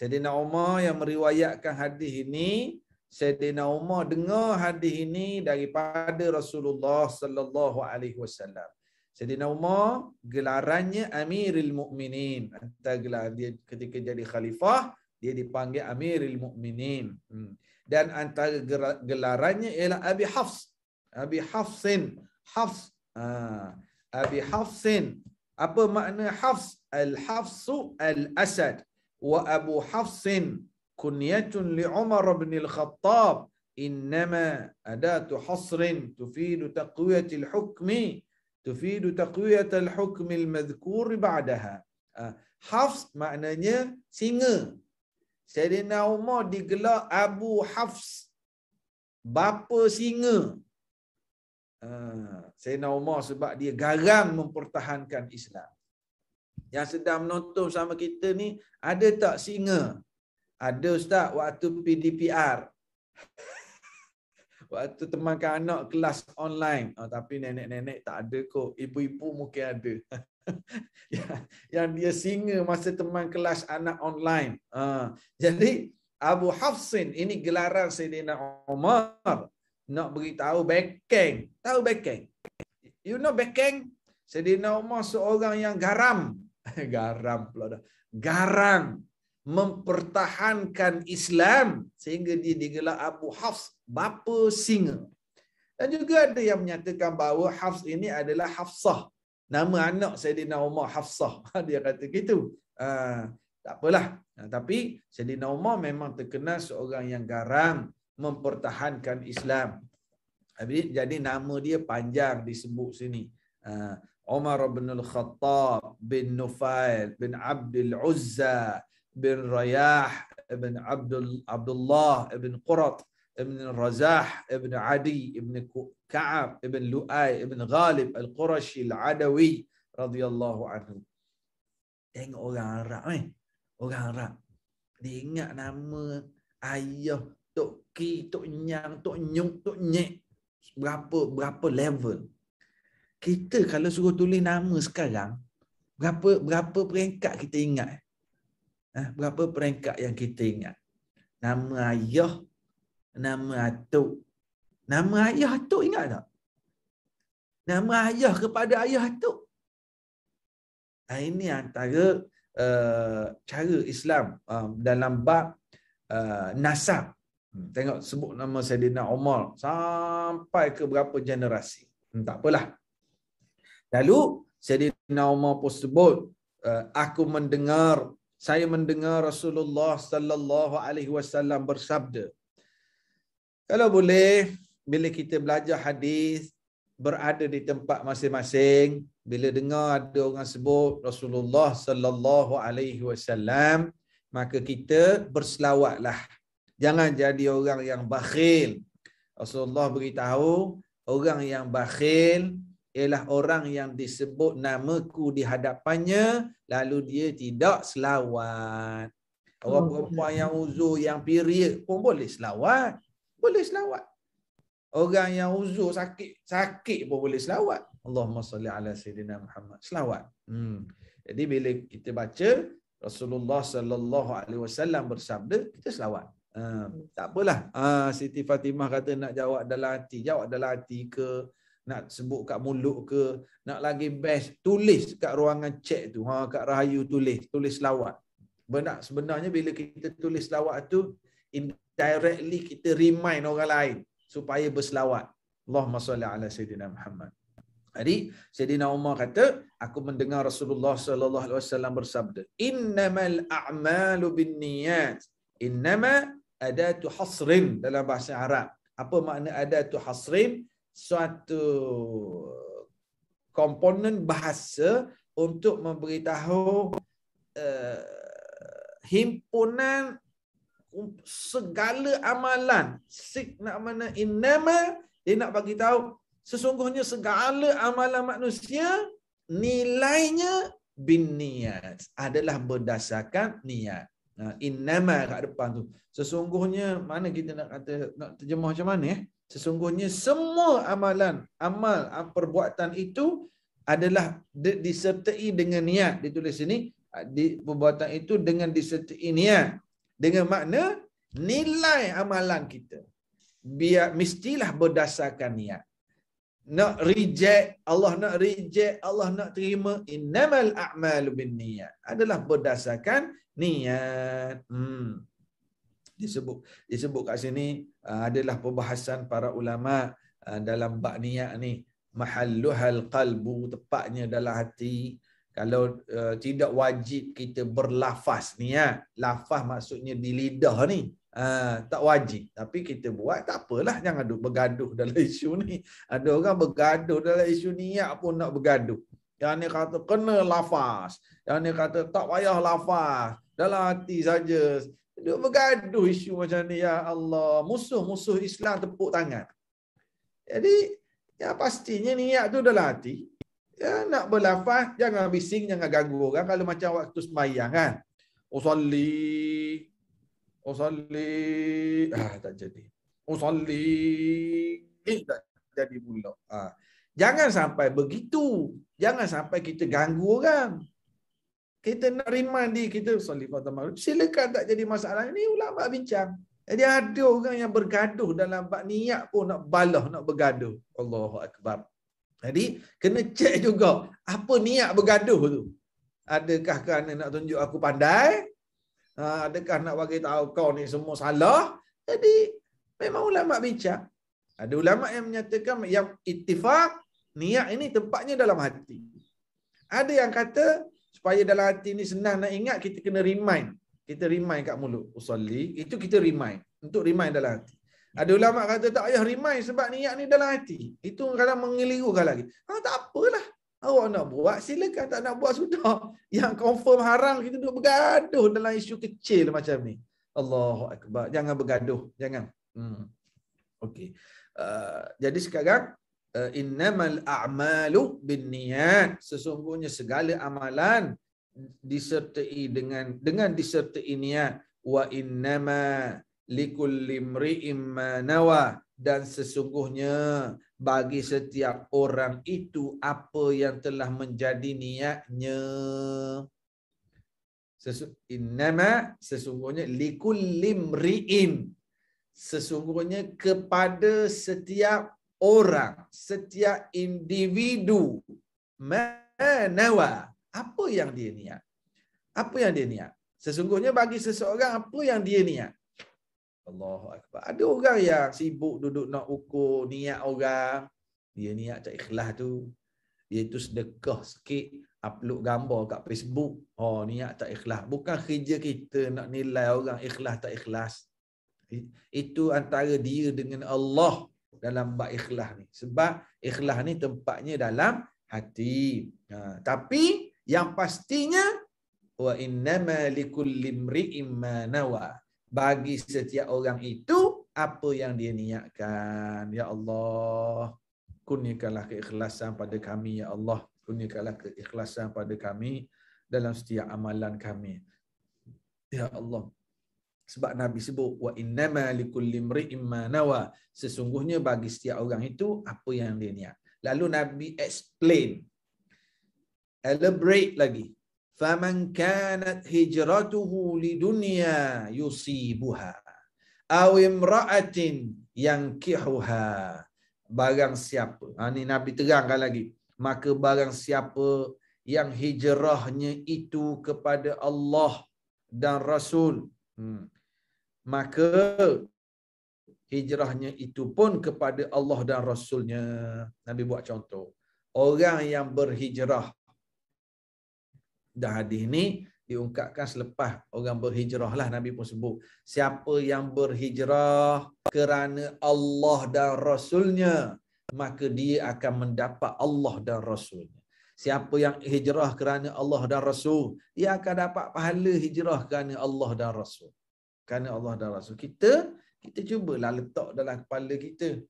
Sayyidina Umar yang meriwayatkan hadis ini, Sayyidina Umar dengar hadis ini daripada Rasulullah sallallahu alaihi wasallam. Sayyidina Umar gelarannya Amirul Mukminin. Antara gelar dia ketika jadi khalifah, dia dipanggil Amirul Mukminin. Hmm. Dan antara gelarannya ialah Abi Hafs. Abi Hafsin. Hafs. Ha. Abi Hafsin. Apa makna Hafs? Al-Hafsu Al-Asad wa Abu Hafsin kunyatun li Umar bin al-Khattab innama adatu hasrin tufidu taqwiyat al-hukmi tufidu taqwiyat al-hukmi al-madhkur ba'daha ah, Hafs maknanya singa Sayyidina Umar digelar Abu Hafs bapa singa ah, Sayyidina Umar sebab dia garang mempertahankan Islam yang sedang menonton sama kita ni ada tak singa? Ada ustaz waktu PDPR. *laughs* waktu temankan anak kelas online. Oh, tapi nenek-nenek tak ada kok. Ibu-ibu mungkin ada. *laughs* Ya, yang dia singa masa teman kelas anak online. Uh, jadi Abu Hafsin ini gelaran Sayyidina Umar nak bagi tahu bekeng. Tahu bekeng? You know bekeng? Sayyidina Umar seorang yang garam. *laughs* garam pula dah. Garam mempertahankan Islam sehingga dia digelar Abu Hafs bapa singa. Dan juga ada yang menyatakan bahawa Hafs ini adalah Hafsah. Nama anak Sayyidina Umar Hafsah. *laughs* Dia kata gitu. Uh, tak apalah. Uh, tapi Sayyidina Umar memang terkenal seorang yang garam mempertahankan Islam. Jadi, nama dia panjang disebut sini. Uh, Umar bin Al-Khattab bin Nufail bin Abdul Uzza bin Rayah bin Abdul Abdullah bin Qurat ibn Razah ibn Adi ibn Ka'ab ibn Lu'ay ibn Ghalib Al-Qurashi Al-Adawi radhiyallahu anhu. Tengok orang Arab eh. Orang Arab. Dia ingat nama ayah, tok ki, tok nyang, tok nyung, tok nyek. Berapa berapa level? kita kalau suruh tulis nama sekarang berapa berapa peringkat kita ingat eh berapa peringkat yang kita ingat nama ayah nama atuk nama ayah atuk ingat tak nama ayah kepada ayah atuk nah, ha, ini antara uh, cara Islam um, dalam bab uh, nasab hmm, tengok sebut nama Saidina Umar sampai ke berapa generasi hmm, tak apalah Lalu Sayyidina Umar pun sebut eh, aku mendengar saya mendengar Rasulullah sallallahu alaihi wasallam bersabda Kalau boleh bila kita belajar hadis berada di tempat masing-masing bila dengar ada orang sebut Rasulullah sallallahu alaihi wasallam maka kita berselawatlah jangan jadi orang yang bakhil Rasulullah beritahu orang yang bakhil ialah orang yang disebut namaku di hadapannya lalu dia tidak selawat. Orang oh, perempuan ya. yang uzur yang period pun boleh selawat. Boleh selawat. Orang yang uzur sakit sakit pun boleh selawat. Allahumma salli ala sayyidina Muhammad. Selawat. Hmm. Jadi bila kita baca Rasulullah sallallahu alaihi wasallam bersabda kita selawat. Uh, tak apalah. Uh, Siti Fatimah kata nak jawab dalam hati, jawab dalam hati ke nak sebut kat mulut ke nak lagi best tulis kat ruangan cek tu ha kat rahayu tulis tulis lawat. benar sebenarnya bila kita tulis lawat tu indirectly kita remind orang lain supaya berselawat Allahumma salli ala sayyidina Muhammad jadi sayyidina Umar kata aku mendengar Rasulullah sallallahu alaihi wasallam bersabda innamal a'malu binniyat innama adatu hasrin dalam bahasa Arab apa makna adatu hasrin suatu komponen bahasa untuk memberitahu uh, himpunan segala amalan sikna mana inama dia nak bagi tahu sesungguhnya segala amalan manusia nilainya bin niat adalah berdasarkan niat inama kat depan tu sesungguhnya mana kita nak kata nak terjemah macam mana ya? sesungguhnya semua amalan amal perbuatan itu adalah disertai dengan niat ditulis sini ha, di perbuatan itu dengan disertai niat dengan makna nilai amalan kita biar mestilah berdasarkan niat nak reject Allah nak reject Allah nak terima innamal a'malu binniyat adalah berdasarkan niat hmm disebut disebut kat sini uh, adalah perbahasan para ulama uh, dalam bab niat ni mahalluhal qalbu tepatnya dalam hati kalau uh, tidak wajib kita berlafaz niat lafaz maksudnya di lidah ni Uh, tak wajib tapi kita buat tak apalah jangan duk bergaduh dalam *laughs* isu ni ada orang bergaduh dalam isu niat pun nak bergaduh yang ni kata kena lafaz yang ni kata tak payah lafaz dalam hati saja Duk bergaduh isu macam ni ya Allah, musuh-musuh Islam tepuk tangan. Jadi ya pastinya niat tu dalam hati. Ya nak berlafaz jangan bising jangan ganggu orang kalau macam waktu sembahyang kan. Usalli usalli ah tak jadi. Usalli eh, tak jadi pula. Ah. Jangan sampai begitu. Jangan sampai kita ganggu orang kita nak remind dia kita solat fardu maghrib silakan tak jadi masalah ni ulama bincang jadi ada orang yang bergaduh dalam bab niat pun nak balah nak bergaduh Allahu akbar jadi kena cek juga apa niat bergaduh tu adakah kerana nak tunjuk aku pandai ha, adakah nak bagi tahu kau ni semua salah jadi memang ulama bincang ada ulama yang menyatakan yang ittifaq niat ini tempatnya dalam hati ada yang kata supaya dalam hati ni senang nak ingat kita kena remind kita remind kat mulut usolli itu kita remind untuk remind dalam hati ada ulama kata tak payah remind sebab niat ni dalam hati itu kadang mengelirukan lagi ha, tak apalah awak nak buat silakan tak nak buat sudah *laughs* yang confirm haram kita duduk bergaduh dalam isu kecil macam ni Allahu akbar jangan bergaduh jangan hmm. okey uh, jadi sekarang Eh, innamal a'malu binniyat sesungguhnya segala amalan disertai dengan dengan disertai niat wa innama likulli imri'in ma nawa dan sesungguhnya bagi setiap orang itu apa yang telah menjadi niatnya Sesu, innama sesungguhnya likulli imri'in sesungguhnya kepada setiap orang, setiap individu menawa. Apa yang dia niat? Apa yang dia niat? Sesungguhnya bagi seseorang, apa yang dia niat? Allah Akbar. Ada orang yang sibuk duduk nak ukur niat orang. Dia niat tak ikhlas tu. Dia tu sedekah sikit. Upload gambar kat Facebook. Oh, niat tak ikhlas. Bukan kerja kita nak nilai orang ikhlas tak ikhlas. Itu antara dia dengan Allah dalam bab ikhlas ni. Sebab ikhlas ni tempatnya dalam hati. Ha, tapi yang pastinya wa innama likulli imri'in Bagi setiap orang itu apa yang dia niatkan. Ya Allah, kurniakanlah keikhlasan pada kami ya Allah. Kurniakanlah keikhlasan pada kami dalam setiap amalan kami. Ya Allah, sebab Nabi sebut wa inna ma imri'in ma nawa sesungguhnya bagi setiap orang itu apa yang dia niat. Lalu Nabi explain elaborate lagi. Faman kanat hijratuhu lidunya yusibuha aw imra'atin yankihuha barang siapa. Ha, ini Nabi terangkan lagi. Maka barang siapa yang hijrahnya itu kepada Allah dan Rasul. Hmm maka hijrahnya itu pun kepada Allah dan Rasulnya. Nabi buat contoh. Orang yang berhijrah. Dan hadis ini diungkapkan selepas orang berhijrah lah Nabi pun sebut. Siapa yang berhijrah kerana Allah dan Rasulnya, maka dia akan mendapat Allah dan Rasulnya. Siapa yang hijrah kerana Allah dan Rasul, ia akan dapat pahala hijrah kerana Allah dan Rasul kerana Allah dan Rasul kita kita cubalah letak dalam kepala kita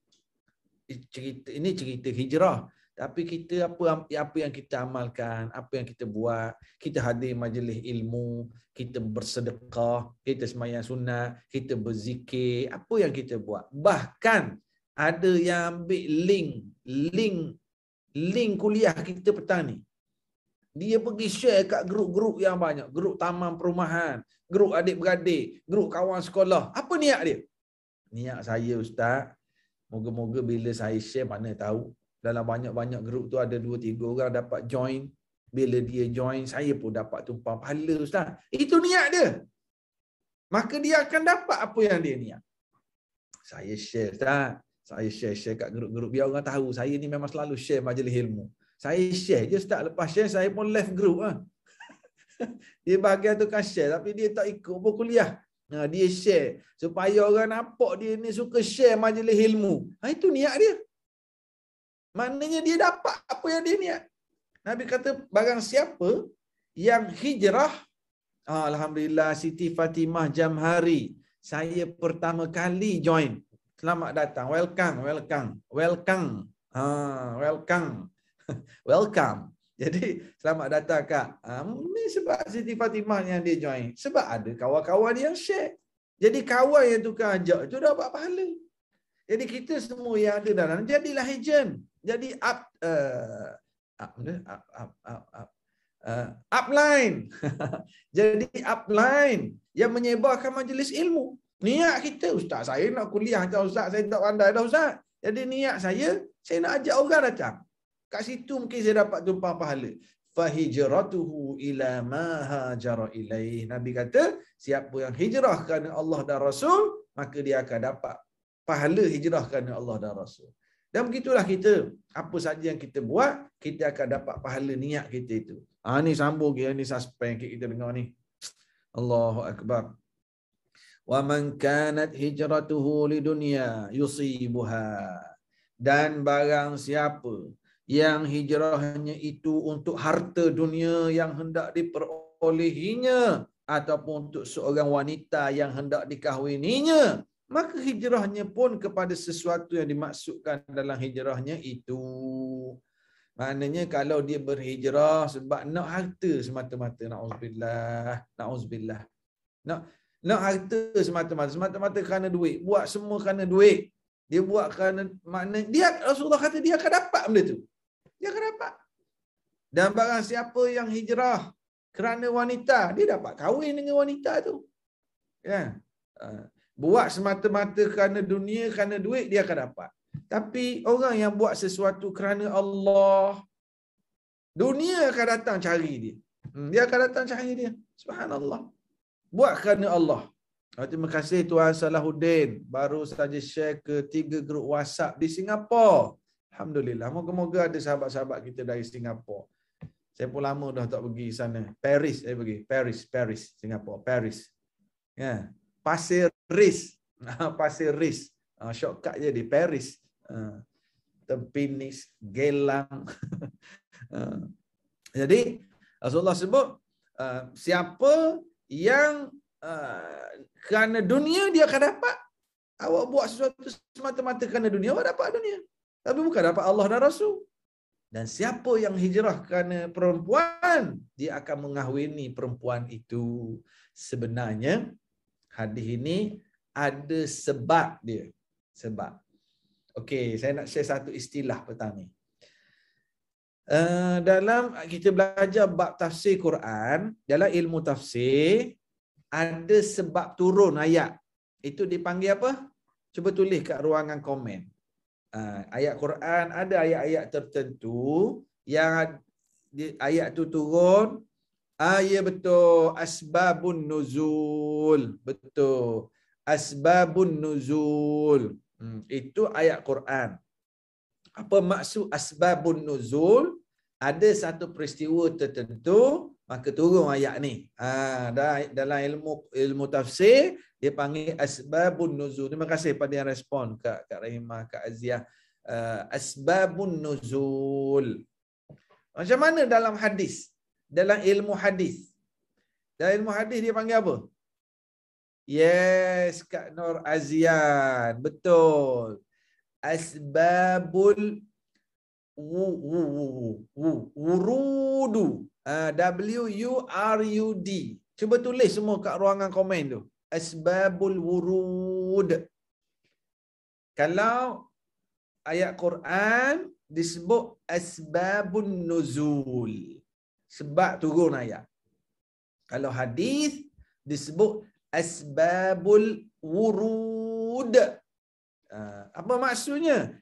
cerita ini cerita hijrah tapi kita apa apa yang kita amalkan apa yang kita buat kita hadir majlis ilmu kita bersedekah kita sembahyang sunat kita berzikir apa yang kita buat bahkan ada yang ambil link link link kuliah kita petang ni dia pergi share kat grup-grup yang banyak grup taman perumahan grup adik-beradik, grup kawan sekolah. Apa niat dia? Niat saya ustaz, moga-moga bila saya share mana tahu dalam banyak-banyak grup tu ada 2 3 orang dapat join. Bila dia join, saya pun dapat tumpang pahala ustaz. Itu niat dia. Maka dia akan dapat apa yang dia niat. Saya share ustaz. Saya share-share kat grup-grup biar orang tahu saya ni memang selalu share majlis ilmu. Saya share je ustaz lepas share saya pun left group ah. Ha? *laughs* dia bahagian tu kan tapi dia tak ikut pun kuliah nah, ha, dia share supaya orang nampak dia ni suka share majlis ilmu ha, itu niat dia maknanya dia dapat apa yang dia niat Nabi kata barang siapa yang hijrah ha, Alhamdulillah Siti Fatimah Jamhari saya pertama kali join selamat datang welcome welcome welcome ha, welcome *laughs* welcome jadi selamat datang kak. Ini ah, sebab Siti Fatimah yang dia join. Sebab ada kawan-kawan yang share. Jadi kawan yang tukar ajak tu dapat pahala. Jadi kita semua yang ada dalam jadilah ejen. Jadi up uh, up up up up uh, upline. *laughs* Jadi upline yang menyebarkan majlis ilmu. Niat kita ustaz saya nak kuliah macam ustaz saya tak pandai dah ustaz. Jadi niat saya saya nak ajak orang datang. Kat situ mungkin saya dapat tumpang pahala. Fahijratuhu ila ma hajara ilaih. Nabi kata, siapa yang hijrah kerana Allah dan Rasul, maka dia akan dapat pahala hijrah kerana Allah dan Rasul. Dan begitulah kita, apa saja yang kita buat, kita akan dapat pahala niat kita itu. Ah ha, ni sambung ya ni suspense kita dengar ni. Allahu akbar. Wa man kanat hijratuhu dunia yusibuha. Dan barang siapa yang hijrahnya itu untuk harta dunia yang hendak diperolehinya ataupun untuk seorang wanita yang hendak dikahwininya maka hijrahnya pun kepada sesuatu yang dimaksudkan dalam hijrahnya itu maknanya kalau dia berhijrah sebab nak harta semata-mata naudzubillah naudzubillah nak nak harta semata-mata semata-mata kerana duit buat semua kerana duit dia buat kerana maknanya dia Rasulullah kata dia akan dapat benda tu dia akan dapat. Dan barang siapa yang hijrah kerana wanita, dia dapat kahwin dengan wanita tu. Ya. Ha. Buat semata-mata kerana dunia, kerana duit, dia akan dapat. Tapi orang yang buat sesuatu kerana Allah, dunia akan datang cari dia. Hmm, dia akan datang cari dia. Subhanallah. Buat kerana Allah. Ha, terima kasih Tuan Salahuddin. Baru saja share ke tiga grup WhatsApp di Singapura. Alhamdulillah. Moga-moga ada sahabat-sahabat kita dari Singapura. Saya pun lama dah tak pergi sana. Paris saya pergi. Paris, Paris, Singapura, Paris. Ya. Yeah. Pasir Ris. *laughs* Pasir Ris. Uh, shortcut je di Paris. Uh, ah. Tempinis, Gelang. uh, *laughs* jadi Rasulullah sebut siapa yang uh, kerana dunia dia akan dapat. Awak buat sesuatu semata-mata kerana dunia, awak dapat dunia. Tapi bukan dapat Allah dan Rasul. Dan siapa yang hijrah kerana perempuan, dia akan mengahwini perempuan itu. Sebenarnya, hadis ini ada sebab dia. Sebab. Okey, saya nak share satu istilah petang ni. Uh, dalam kita belajar bab tafsir Quran, dalam ilmu tafsir, ada sebab turun ayat. Itu dipanggil apa? Cuba tulis kat ruangan komen. Ha, ayat Quran ada ayat-ayat tertentu yang ayat tu turun ah ya betul asbabun nuzul betul asbabun nuzul hmm, itu ayat Quran apa maksud asbabun nuzul ada satu peristiwa tertentu maka turun ayat ni ha dalam ilmu ilmu tafsir dia panggil asbabun nuzul terima kasih pada yang respon kak kak rahimah kak Azia. uh, ha, asbabun nuzul macam mana dalam hadis dalam ilmu hadis dalam ilmu hadis dia panggil apa yes kak nur azian betul asbabul wu wurudu w u r u d cuba tulis semua kat ruangan komen tu asbabul wurud kalau ayat Quran disebut asbabun nuzul sebab turun ayat kalau hadis disebut asbabul wurud ah, apa maksudnya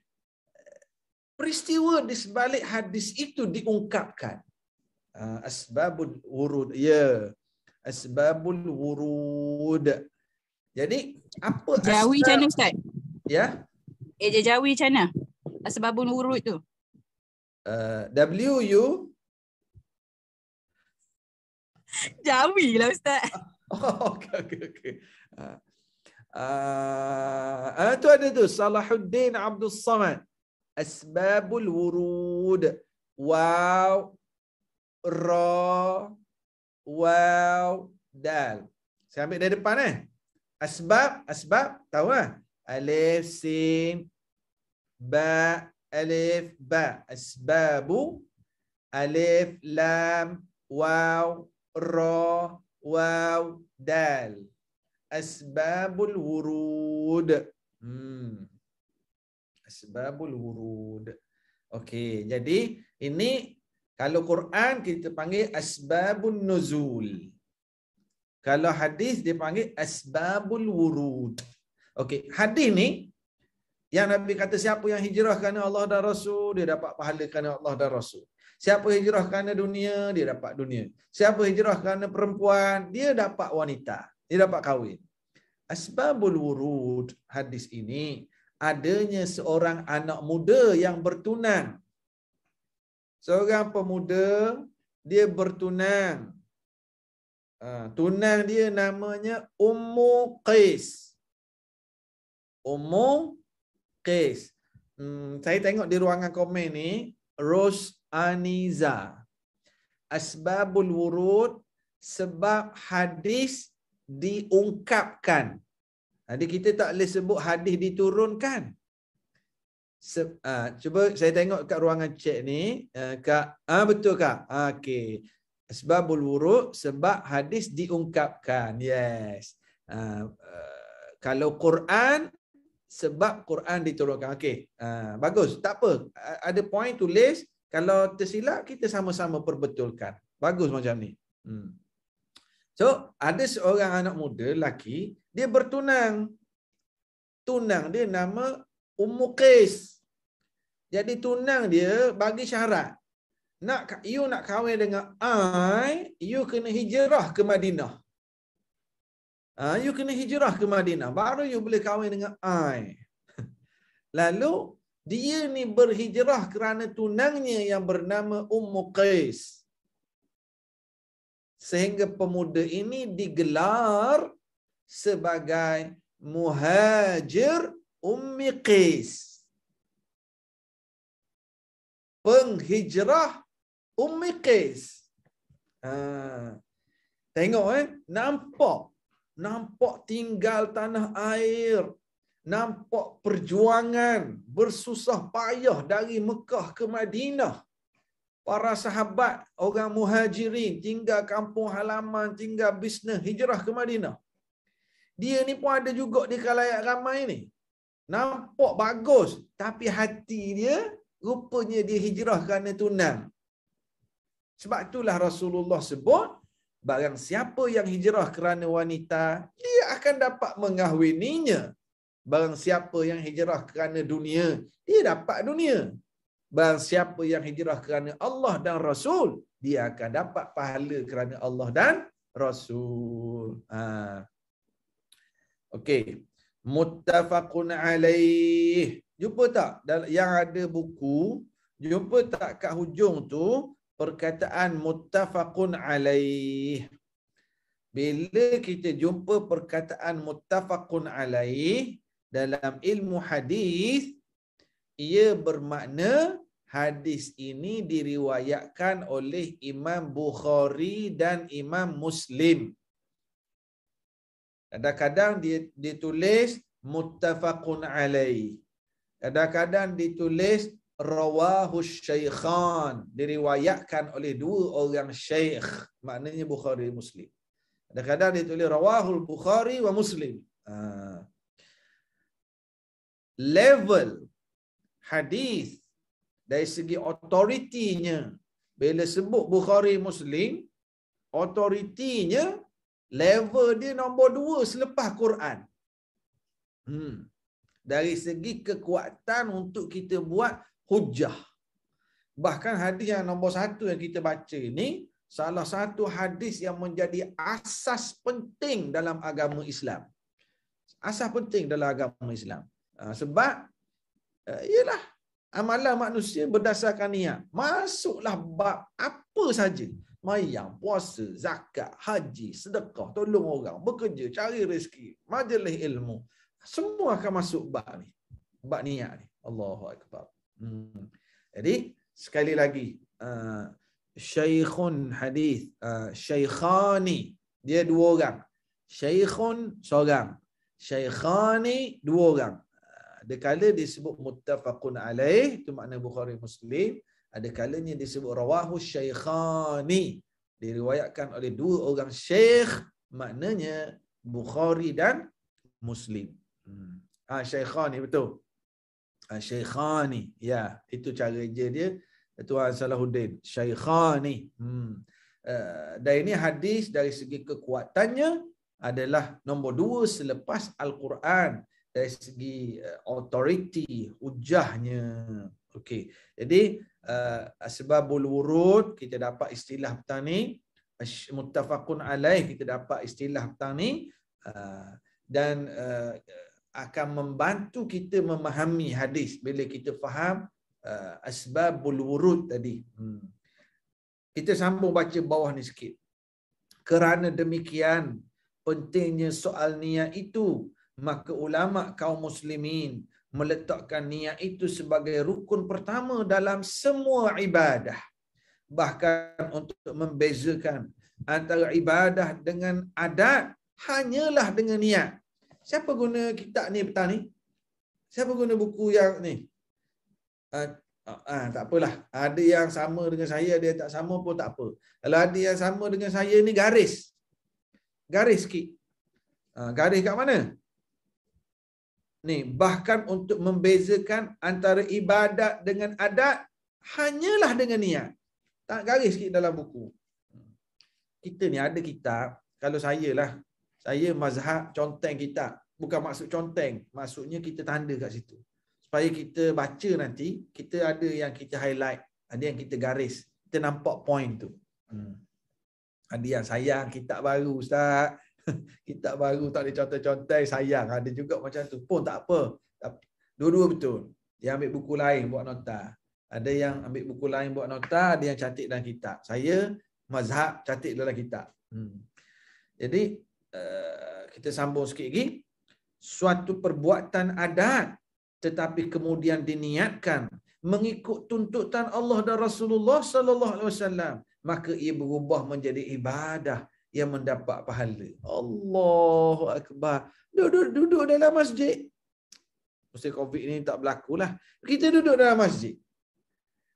peristiwa di sebalik hadis itu diungkapkan ah, asbabul wurud ya asbabul wurud jadi apa jawi macam ustaz ya eh jawi macam mana asbabul wurud tu uh, w u jawi lah ustaz *laughs* oh, okey okey okey uh, ah, uh, tu ada tu Salahuddin Abdul Samad asbabul wurud waw ra waw dal saya ambil dari depan eh asbab asbab tahu ah alif sin ba alif ba asbabu alif lam waw ra waw dal asbabul wurud hmm asbabul wurud. Okey, jadi ini kalau Quran kita panggil asbabun nuzul. Kalau hadis dipanggil asbabul wurud. Okey, hadis ni yang Nabi kata siapa yang hijrah kerana Allah dan Rasul, dia dapat pahala kerana Allah dan Rasul. Siapa hijrah kerana dunia, dia dapat dunia. Siapa hijrah kerana perempuan, dia dapat wanita. Dia dapat kahwin. Asbabul wurud hadis ini adanya seorang anak muda yang bertunang. Seorang pemuda, dia bertunang. Ha, Tunang dia namanya Ummu Qais. Ummu Qais. Hmm, saya tengok di ruangan komen ni, Rose Aniza. Asbabul wurud, sebab hadis diungkapkan. Jadi kita tak boleh sebut hadis diturunkan. Se- uh, cuba saya tengok kat ruangan cek ni. Uh, kak, ah betul kak? Okey. Sebabul wuruk sebab hadis diungkapkan. Yes. Uh, kalau Quran sebab Quran diturunkan. Okey. Uh, bagus. Tak apa. ada point tulis. Kalau tersilap kita sama-sama perbetulkan. Bagus macam ni. Hmm. So ada seorang anak muda lelaki dia bertunang. Tunang dia nama Ummu Qais. Jadi tunang dia bagi syarat. Nak you nak kahwin dengan I, you kena hijrah ke Madinah. Ah, you kena hijrah ke Madinah baru you boleh kahwin dengan I. *laughs* Lalu dia ni berhijrah kerana tunangnya yang bernama Ummu Qais. Sehingga pemuda ini digelar sebagai muhajir ummi Qis. Penghijrah ummi Qis. Ha. Tengok eh, nampak. Nampak tinggal tanah air. Nampak perjuangan bersusah payah dari Mekah ke Madinah para sahabat orang muhajirin tinggal kampung halaman tinggal bisnes hijrah ke Madinah dia ni pun ada juga di kalayak ramai ni. Nampak bagus. Tapi hati dia, rupanya dia hijrah kerana tunam. Sebab itulah Rasulullah sebut, barang siapa yang hijrah kerana wanita, dia akan dapat mengahwininya. Barang siapa yang hijrah kerana dunia, dia dapat dunia. Barang siapa yang hijrah kerana Allah dan Rasul, dia akan dapat pahala kerana Allah dan Rasul. Haa. Okey. Muttafaqun alaih. Jumpa tak yang ada buku? Jumpa tak kat hujung tu perkataan muttafaqun alaih. Bila kita jumpa perkataan muttafaqun alaih dalam ilmu hadis, ia bermakna hadis ini diriwayatkan oleh Imam Bukhari dan Imam Muslim. Kadang-kadang dia ditulis muttafaqun alai. Kadang-kadang ditulis rawahu syaikhan. Diriwayatkan oleh dua orang syaikh. Maknanya Bukhari Muslim. Kadang-kadang ditulis rawahu Bukhari wa Muslim. Ha. Level hadis dari segi otoritinya bila sebut Bukhari Muslim otoritinya level dia nombor dua selepas Quran. Hmm. Dari segi kekuatan untuk kita buat hujah. Bahkan hadis yang nombor satu yang kita baca ini, salah satu hadis yang menjadi asas penting dalam agama Islam. Asas penting dalam agama Islam. Ha, sebab, ha, ialah amalan manusia berdasarkan niat. Masuklah bab apa saja mayang, puasa, zakat, haji, sedekah, tolong orang, bekerja, cari rezeki, majlis ilmu. Semua akan masuk bab ni. Bab niat ni. Allahu Akbar. Hmm. Jadi, sekali lagi. Uh, syaikhun hadith. Uh, syaikhani. Dia dua orang. Syaikhun seorang. Syaikhani dua orang. Uh, disebut muttafaqun alaih. Itu makna Bukhari Muslim ada kalanya disebut rawahu syaikhani diriwayatkan oleh dua orang syekh maknanya Bukhari dan Muslim. Ah ha, syaikhani betul. Ah ha, syaikhani. Ya, itu cara je dia Tuan Salahuddin. Syaikhani. Hmm. Uh, dan ini hadis dari segi kekuatannya adalah nombor dua selepas Al-Quran dari segi uh, authority, ujahnya. Okey. Jadi uh, eh, asbabul wurud kita dapat istilah petang ni muttafaqun alaih kita dapat istilah petang ni uh, eh, dan uh, akan membantu kita memahami hadis bila kita faham uh, asbabul wurud tadi. Hmm. Kita sambung baca bawah ni sikit. Kerana demikian pentingnya soal niat itu maka ulama kaum muslimin meletakkan niat itu sebagai rukun pertama dalam semua ibadah bahkan untuk membezakan antara ibadah dengan adat hanyalah dengan niat siapa guna kitab ni petang ni siapa guna buku yang ni ah, ah, tak apalah ada yang sama dengan saya dia tak sama pun tak apa kalau ada yang sama dengan saya ni garis garis sikit ah, garis kat mana ni bahkan untuk membezakan antara ibadat dengan adat hanyalah dengan niat. Tak garis sikit dalam buku. Kita ni ada kitab, kalau saya lah, saya mazhab conteng kita Bukan maksud conteng, maksudnya kita tanda kat situ. Supaya kita baca nanti, kita ada yang kita highlight, ada yang kita garis. Kita nampak point tu. Hmm. Ada yang sayang kitab baru Ustaz. *laughs* Kita baru tak ada contoh-contoh sayang ada juga macam tu pun tak apa dua-dua betul Yang ambil buku lain buat nota ada yang ambil buku lain buat nota ada yang cantik dalam kitab saya mazhab cantik dalam kitab hmm. jadi uh, kita sambung sikit lagi suatu perbuatan adat tetapi kemudian diniatkan mengikut tuntutan Allah dan Rasulullah sallallahu alaihi wasallam maka ia berubah menjadi ibadah yang mendapat pahala. Allahu akbar. Duduk-duduk dalam masjid. Mesti COVID ni tak berlaku lah. Kita duduk dalam masjid.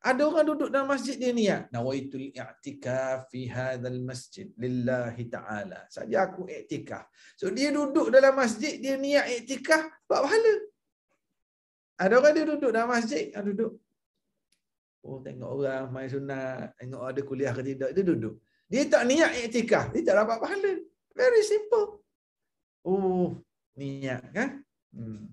Ada orang duduk dalam masjid dia niat. Nawaitu i'tikaf fi hadzal masjid lillahi ta'ala. Saja aku i'tikaf. So dia duduk dalam masjid dia niat i'tikaf buat pahala. Ada orang dia duduk dalam masjid, dia duduk. Oh tengok orang main sunat, tengok ada kuliah ke tidak, dia duduk. Dia tak niat iktikaf, dia tak dapat pahala. Very simple. Oh, niat kan? Hmm.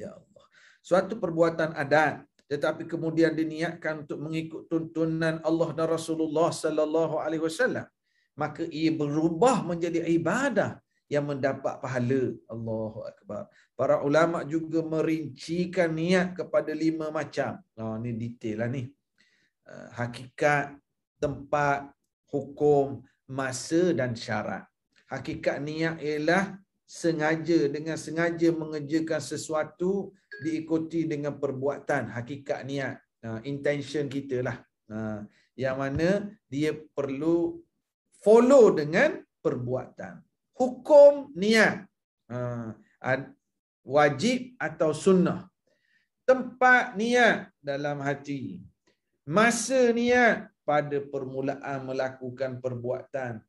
Ya Allah. Suatu perbuatan adat tetapi kemudian diniatkan untuk mengikut tuntunan Allah dan Rasulullah sallallahu alaihi wasallam maka ia berubah menjadi ibadah yang mendapat pahala. Allahu akbar. Para ulama juga merincikan niat kepada lima macam. Ha oh, ni detail lah ni. Ah, hakikat, tempat, hukum, masa dan syarat. Hakikat niat ialah sengaja dengan sengaja mengerjakan sesuatu diikuti dengan perbuatan. Hakikat niat, ha, intention kita lah. Ha, yang mana dia perlu follow dengan perbuatan. Hukum niat. Ha, wajib atau sunnah. Tempat niat dalam hati. Masa niat pada permulaan melakukan perbuatan.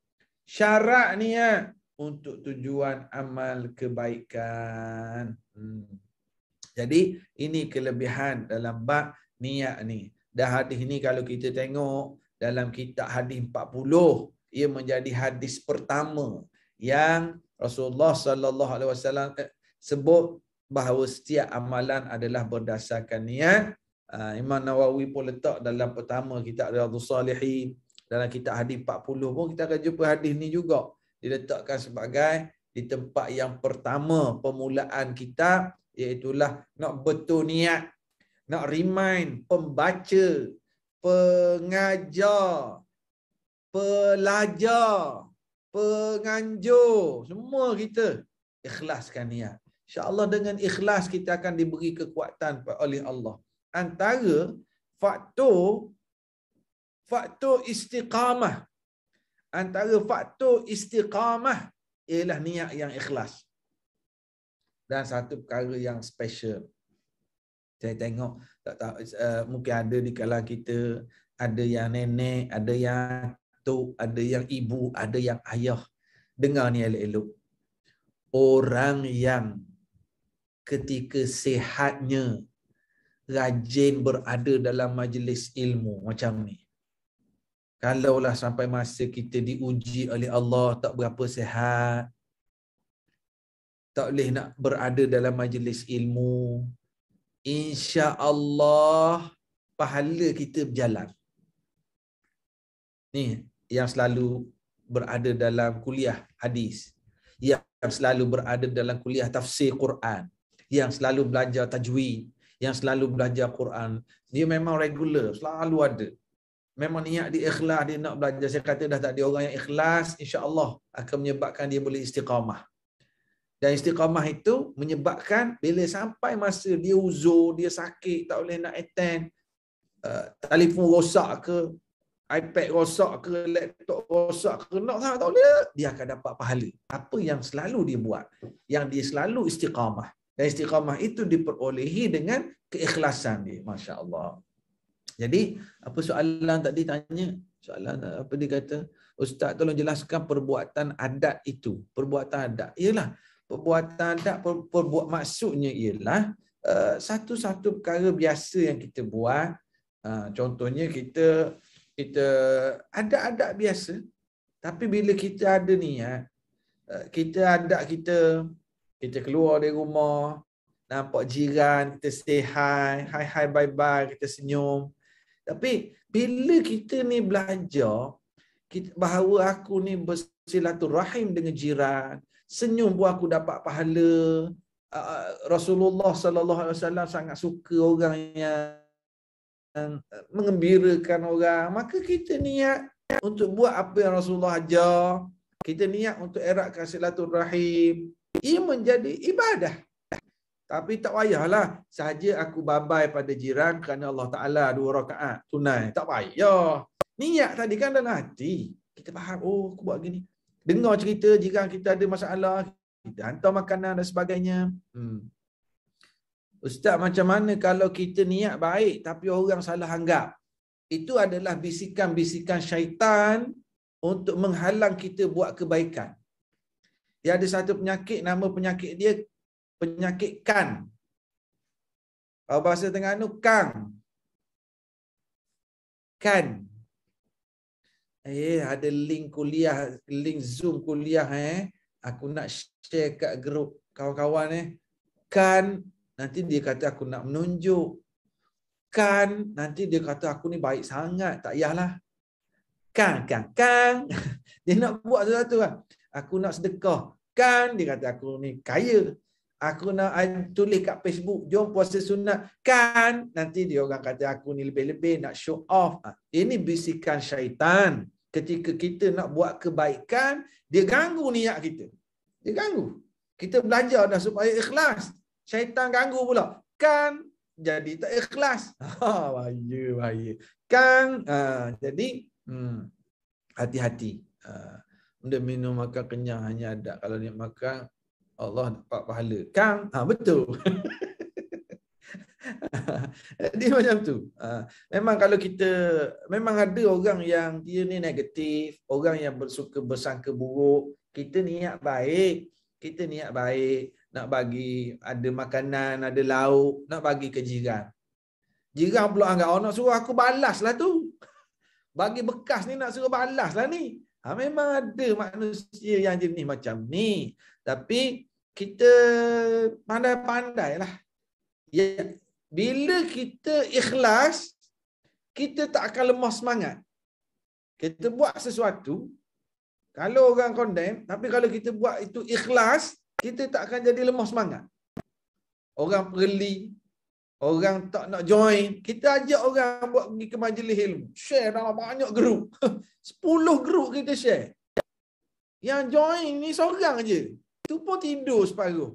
Syarat ni ya untuk tujuan amal kebaikan. Hmm. Jadi ini kelebihan dalam bab niat ni. dah hadis ni kalau kita tengok dalam kitab hadis 40 ia menjadi hadis pertama yang Rasulullah sallallahu alaihi wasallam eh, sebut bahawa setiap amalan adalah berdasarkan niat Ah, Imam Nawawi pun letak dalam pertama kita kitab Riyadhus Salihin dalam kitab hadis 40 pun kita akan jumpa hadis ni juga diletakkan sebagai di tempat yang pertama permulaan kita, iaitu nak betul niat nak remind pembaca pengajar pelajar penganjur semua kita ikhlaskan niat insyaallah dengan ikhlas kita akan diberi kekuatan oleh Allah antara faktor faktor istiqamah antara faktor istiqamah ialah niat yang ikhlas dan satu perkara yang special saya tengok tak tahu uh, mungkin ada di kalangan kita ada yang nenek ada yang tu, ada yang ibu ada yang ayah dengar ni elok-elok orang yang ketika sehatnya rajin berada dalam majlis ilmu macam ni. Kalaulah sampai masa kita diuji oleh Allah tak berapa sehat, tak boleh nak berada dalam majlis ilmu, insya Allah pahala kita berjalan. Ni yang selalu berada dalam kuliah hadis, yang selalu berada dalam kuliah tafsir Quran, yang selalu belajar tajwid, yang selalu belajar Quran. Dia memang regular, selalu ada. Memang niat dia ikhlas, dia nak belajar. Saya kata dah tak ada orang yang ikhlas, insya Allah akan menyebabkan dia boleh istiqamah. Dan istiqamah itu menyebabkan bila sampai masa dia uzur, dia sakit, tak boleh nak attend, uh, telefon rosak ke, iPad rosak ke, laptop rosak ke, nak tak boleh, dia akan dapat pahala. Apa yang selalu dia buat, yang dia selalu istiqamah. Dan istiqamah itu diperolehi dengan keikhlasan dia. Masya Allah. Jadi, apa soalan tadi tanya? Soalan apa dia kata? Ustaz tolong jelaskan perbuatan adat itu. Perbuatan adat. Ialah, perbuatan adat per, perbuat maksudnya ialah uh, satu-satu perkara biasa yang kita buat. Uh, contohnya kita kita adat-adat biasa. Tapi bila kita ada niat, eh, kita adat kita kita keluar dari rumah, nampak jiran, kita say hi, hi hi bye bye, kita senyum. Tapi bila kita ni belajar kita, bahawa aku ni bersilaturahim dengan jiran, senyum buat aku dapat pahala. Ah, ah, Rasulullah sallallahu alaihi wasallam sangat suka orang yang mengembirakan orang. Maka kita niat untuk buat apa yang Rasulullah ajar. Kita niat untuk eratkan silaturahim. I menjadi ibadah. Tapi tak payahlah saja aku babai pada jiran kerana Allah Ta'ala dua rakaat tunai. Tak payah. Niat tadi kan dalam hati. Kita faham, oh aku buat gini. Dengar cerita jiran kita ada masalah. Kita hantar makanan dan sebagainya. Hmm. Ustaz macam mana kalau kita niat baik tapi orang salah anggap? Itu adalah bisikan-bisikan syaitan untuk menghalang kita buat kebaikan dia ada satu penyakit nama penyakit dia penyakit kan kalau bahasa tengah tu kang kan eh ada link kuliah link zoom kuliah eh aku nak share kat grup kawan-kawan eh kan nanti dia kata aku nak menunjuk kan nanti dia kata aku ni baik sangat tak yahlah kan kan kan *laughs* dia nak buat satu-satu kan lah aku nak sedekah kan dia kata aku ni kaya aku nak tulis kat Facebook jom puasa sunat kan nanti dia orang kata aku ni lebih-lebih nak show off ah, ini bisikan syaitan ketika kita nak buat kebaikan dia ganggu niat kita dia ganggu kita belajar dah supaya ikhlas syaitan ganggu pula kan jadi tak ikhlas *laughs* ha bahaya bahaya kan ha, jadi hmm, hati-hati ha dia minum makan kenyang hanya ada kalau dia makan Allah dapat pahala kang ha betul jadi *laughs* macam tu ha, memang kalau kita memang ada orang yang dia ni negatif orang yang bersuka bersangka buruk kita niat baik kita niat baik nak bagi ada makanan ada lauk nak bagi ke jiran jiran pula anggap orang oh, nak suruh aku balas lah tu *laughs* bagi bekas ni nak suruh balas lah ni Ha, memang ada manusia yang jenis macam ni. Tapi kita pandai pandai lah. Ya, bila kita ikhlas, kita tak akan lemah semangat. Kita buat sesuatu, kalau orang condemn, tapi kalau kita buat itu ikhlas, kita tak akan jadi lemah semangat. Orang perli, Orang tak nak join, kita ajak orang buat pergi ke majlis ilmu. Share dalam banyak grup. *laughs* Sepuluh grup kita share. Yang join ni seorang je. Tu pun tidur separuh.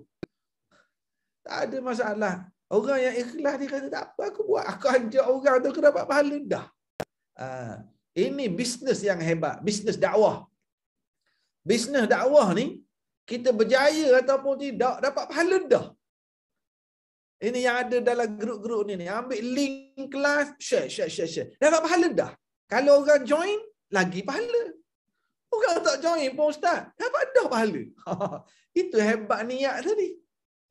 Tak ada masalah. Orang yang ikhlas dia kata, tak apa aku buat. Aku ajak orang tu, aku dapat pahala dah. Ha. Ini bisnes yang hebat. Bisnes dakwah. Bisnes dakwah ni, kita berjaya ataupun tidak, dapat pahala dah. Ini yang ada dalam grup-grup ni ni. Ambil link kelas, share, share, share, share. Dapat pahala dah. Kalau orang join, lagi pahala. Orang tak join pun ustaz. Dapat dah pahala. *laughs* itu hebat niat tadi.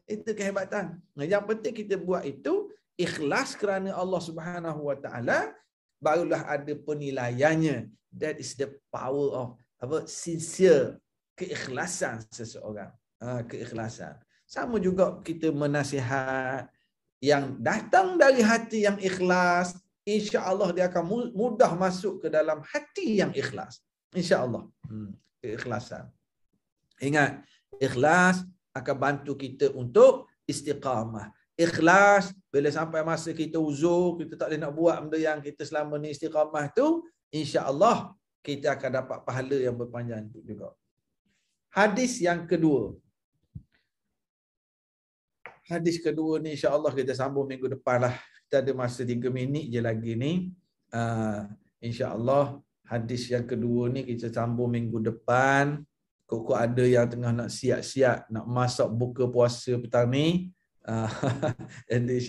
Itu kehebatan. Yang penting kita buat itu ikhlas kerana Allah Subhanahu Wa Taala barulah ada penilaiannya. That is the power of apa sincere keikhlasan seseorang. Ah, keikhlasan. Sama juga kita menasihat yang datang dari hati yang ikhlas, insya-Allah dia akan mudah masuk ke dalam hati yang ikhlas. Insya-Allah. Hmm, Ingat, ikhlas akan bantu kita untuk istiqamah. Ikhlas bila sampai masa kita uzur, kita tak boleh nak buat benda yang kita selama ni istiqamah tu, insya-Allah kita akan dapat pahala yang berpanjang juga. Hadis yang kedua, hadis kedua ni insya Allah kita sambung minggu depan lah kita ada masa 3 minit je lagi ni uh, ah, Allah hadis yang kedua ni kita sambung minggu depan kok ada yang tengah nak siap-siap nak masak buka puasa petang ni uh,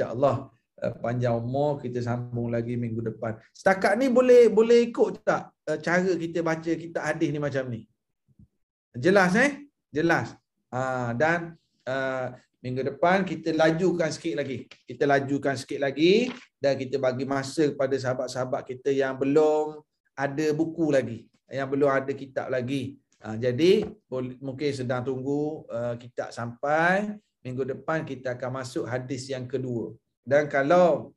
Allah uh, panjang umur kita sambung lagi minggu depan setakat ni boleh boleh ikut tak uh, cara kita baca kita hadis ni macam ni jelas eh jelas uh, dan Uh, Minggu depan kita lajukan sikit lagi. Kita lajukan sikit lagi dan kita bagi masa kepada sahabat-sahabat kita yang belum ada buku lagi. Yang belum ada kitab lagi. Ha, jadi mungkin sedang tunggu uh, kitab sampai. Minggu depan kita akan masuk hadis yang kedua. Dan kalau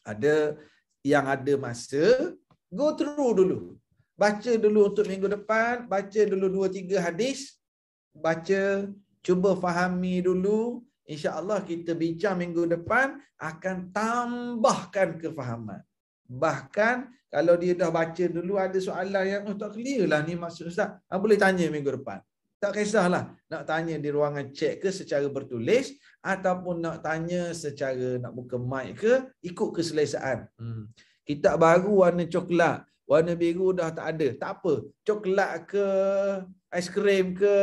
ada yang ada masa, go through dulu. Baca dulu untuk minggu depan. Baca dulu dua tiga hadis. Baca cuba fahami dulu insyaallah kita bincang minggu depan akan tambahkan kefahaman bahkan kalau dia dah baca dulu ada soalan yang oh, tak clear lah ni maksud ustaz ha, boleh tanya minggu depan tak kisahlah nak tanya di ruangan chat ke secara bertulis ataupun nak tanya secara nak buka mic ke ikut keselesaan hmm. kita baru warna coklat warna biru dah tak ada tak apa coklat ke aiskrim ke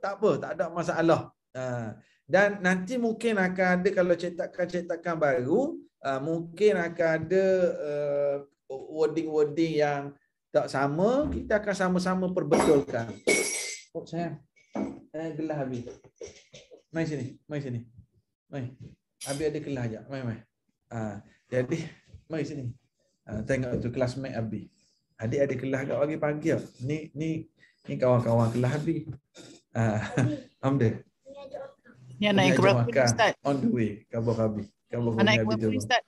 tak apa tak ada masalah ha. dan nanti mungkin akan ada kalau cetakan-cetakan baru ha, mungkin akan ada uh, wording-wording yang tak sama kita akan sama-sama perbetulkan oh saya eh gelah habis mai sini mai sini mai Abi ada kelas aja mai mai ha. jadi mai sini ha, tengok tu kelas mai habis Adik ada kelas kat pagi pagi ah. Ni ni ni kawan-kawan kelas tadi. Ah, *laughs* faham dia? Ni anak yang berapa ni ustaz? On the way, kabar kami. Kabar kami Anak yang berapa ni ustaz?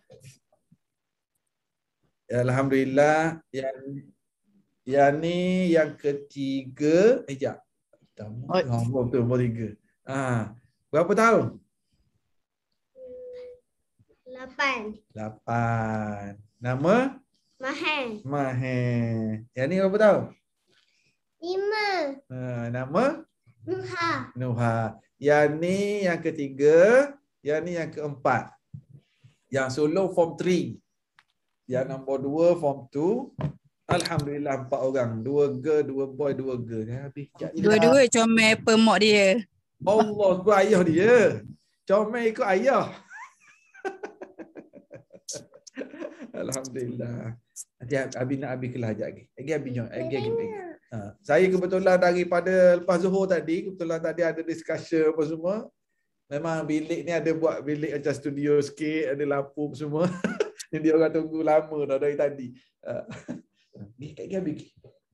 Ya, Alhamdulillah yang yang ni yang ketiga, eh jap. Oh, betul, nombor tiga. Ah, berapa tahun? Lapan. Lapan. Nama? Mahal. Mahal. Yang ni berapa tahu? Lima. Uh, nama? Nuha. Nuha. Yang ni yang ketiga. Yang ni yang keempat. Yang solo form 3. Yang nombor 2 form 2. Alhamdulillah empat orang. Dua girl, dua boy, dua girl. Dua-dua comel pemok dia. Allah, aku ayah dia. Comel ikut ayah. *laughs* Alhamdulillah. Nanti Abi nak Abi kelah sekejap lagi. Lagi Abi jom. Lagi lagi. Ha. Saya kebetulan daripada lepas Zuhur tadi, kebetulan tadi ada discussion apa semua. Memang bilik ni ada buat bilik macam studio sikit, ada lampu semua. *laughs* Jadi orang tunggu lama dah dari tadi. Ha. Ni tak gabi.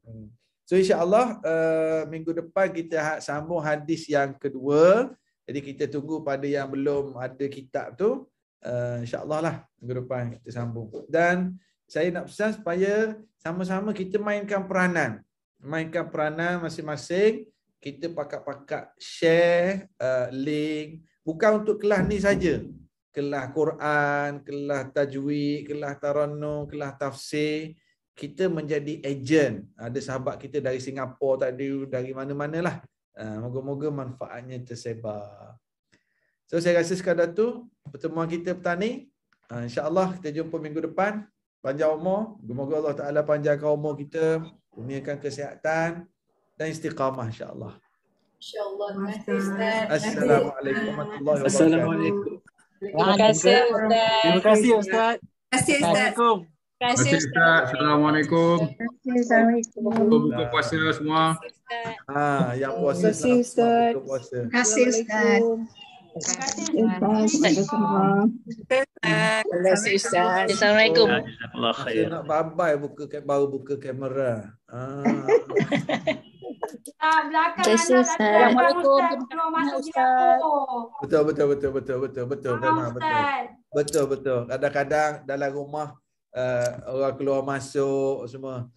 Hmm. So insya-Allah uh, minggu depan kita ha-, sambung hadis yang kedua. Jadi kita tunggu pada yang belum ada kitab tu. Eh, insyaAllah lah minggu depan kita sambung. Dan saya nak pesan supaya sama-sama kita mainkan peranan. Mainkan peranan masing-masing. Kita pakat-pakat share uh, link. Bukan untuk kelas ni saja. Kelas Quran, kelas Tajwid, kelas Taranum, kelas Tafsir. Kita menjadi agent. Ada sahabat kita dari Singapura tadi, dari mana-mana lah. Uh, moga-moga manfaatnya tersebar. So saya rasa sekadar tu pertemuan kita petani. Uh, InsyaAllah kita jumpa minggu depan. Panjang umur. Semoga Allah Ta'ala panjangkan umur kita. Kurniakan kesihatan dan istiqamah insyaAllah. InsyaAllah. Assalamualaikum warahmatullahi wabarakatuh. Assalamualaikum. Terima kasih Ustaz. Terima kasih Ustaz. Terima kasih Ustaz. Assalamualaikum. Terima kasih Ustaz. Assalamualaikum. Assalamualaikum. Assalamualaikum. puasa semua. Ah, yang puasa. Terima kasih Ustaz. Terima kasih Ustaz. Assalamualaikum. Nak babai buka baru buka kamera. Ah. Assalamualaikum. Betul betul betul betul betul betul betul betul. Betul betul. Betul betul. Kadang-kadang dalam rumah uh, orang keluar masuk semua.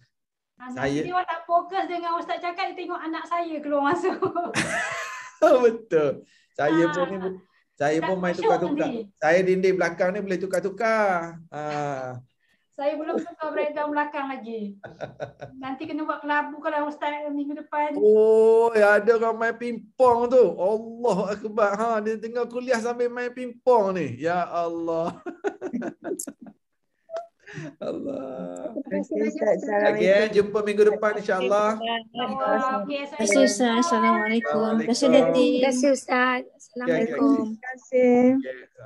Anak saya ni tak fokus dengan ustaz cakap dia tengok anak saya keluar masuk. betul. Saya ah. pun ni saya pun main tukar-tukar. Saya dinding belakang ni boleh tukar-tukar. Ha. Saya belum suka beredar belakang lagi. *laughs* Nanti kena buat kelabu kalau ustaz minggu depan. Oh, ya ada orang main pingpong tu. Allah akbar. Ha, dia tengah kuliah sambil main pingpong ni. Ya Allah. *laughs* Allah. Terima kasih okay, jumpa minggu depan insyaallah. Terima kasih Ustaz. Assalamualaikum. Terima kasih Terima kasih Ustaz. Assalamualaikum. Terima kasih.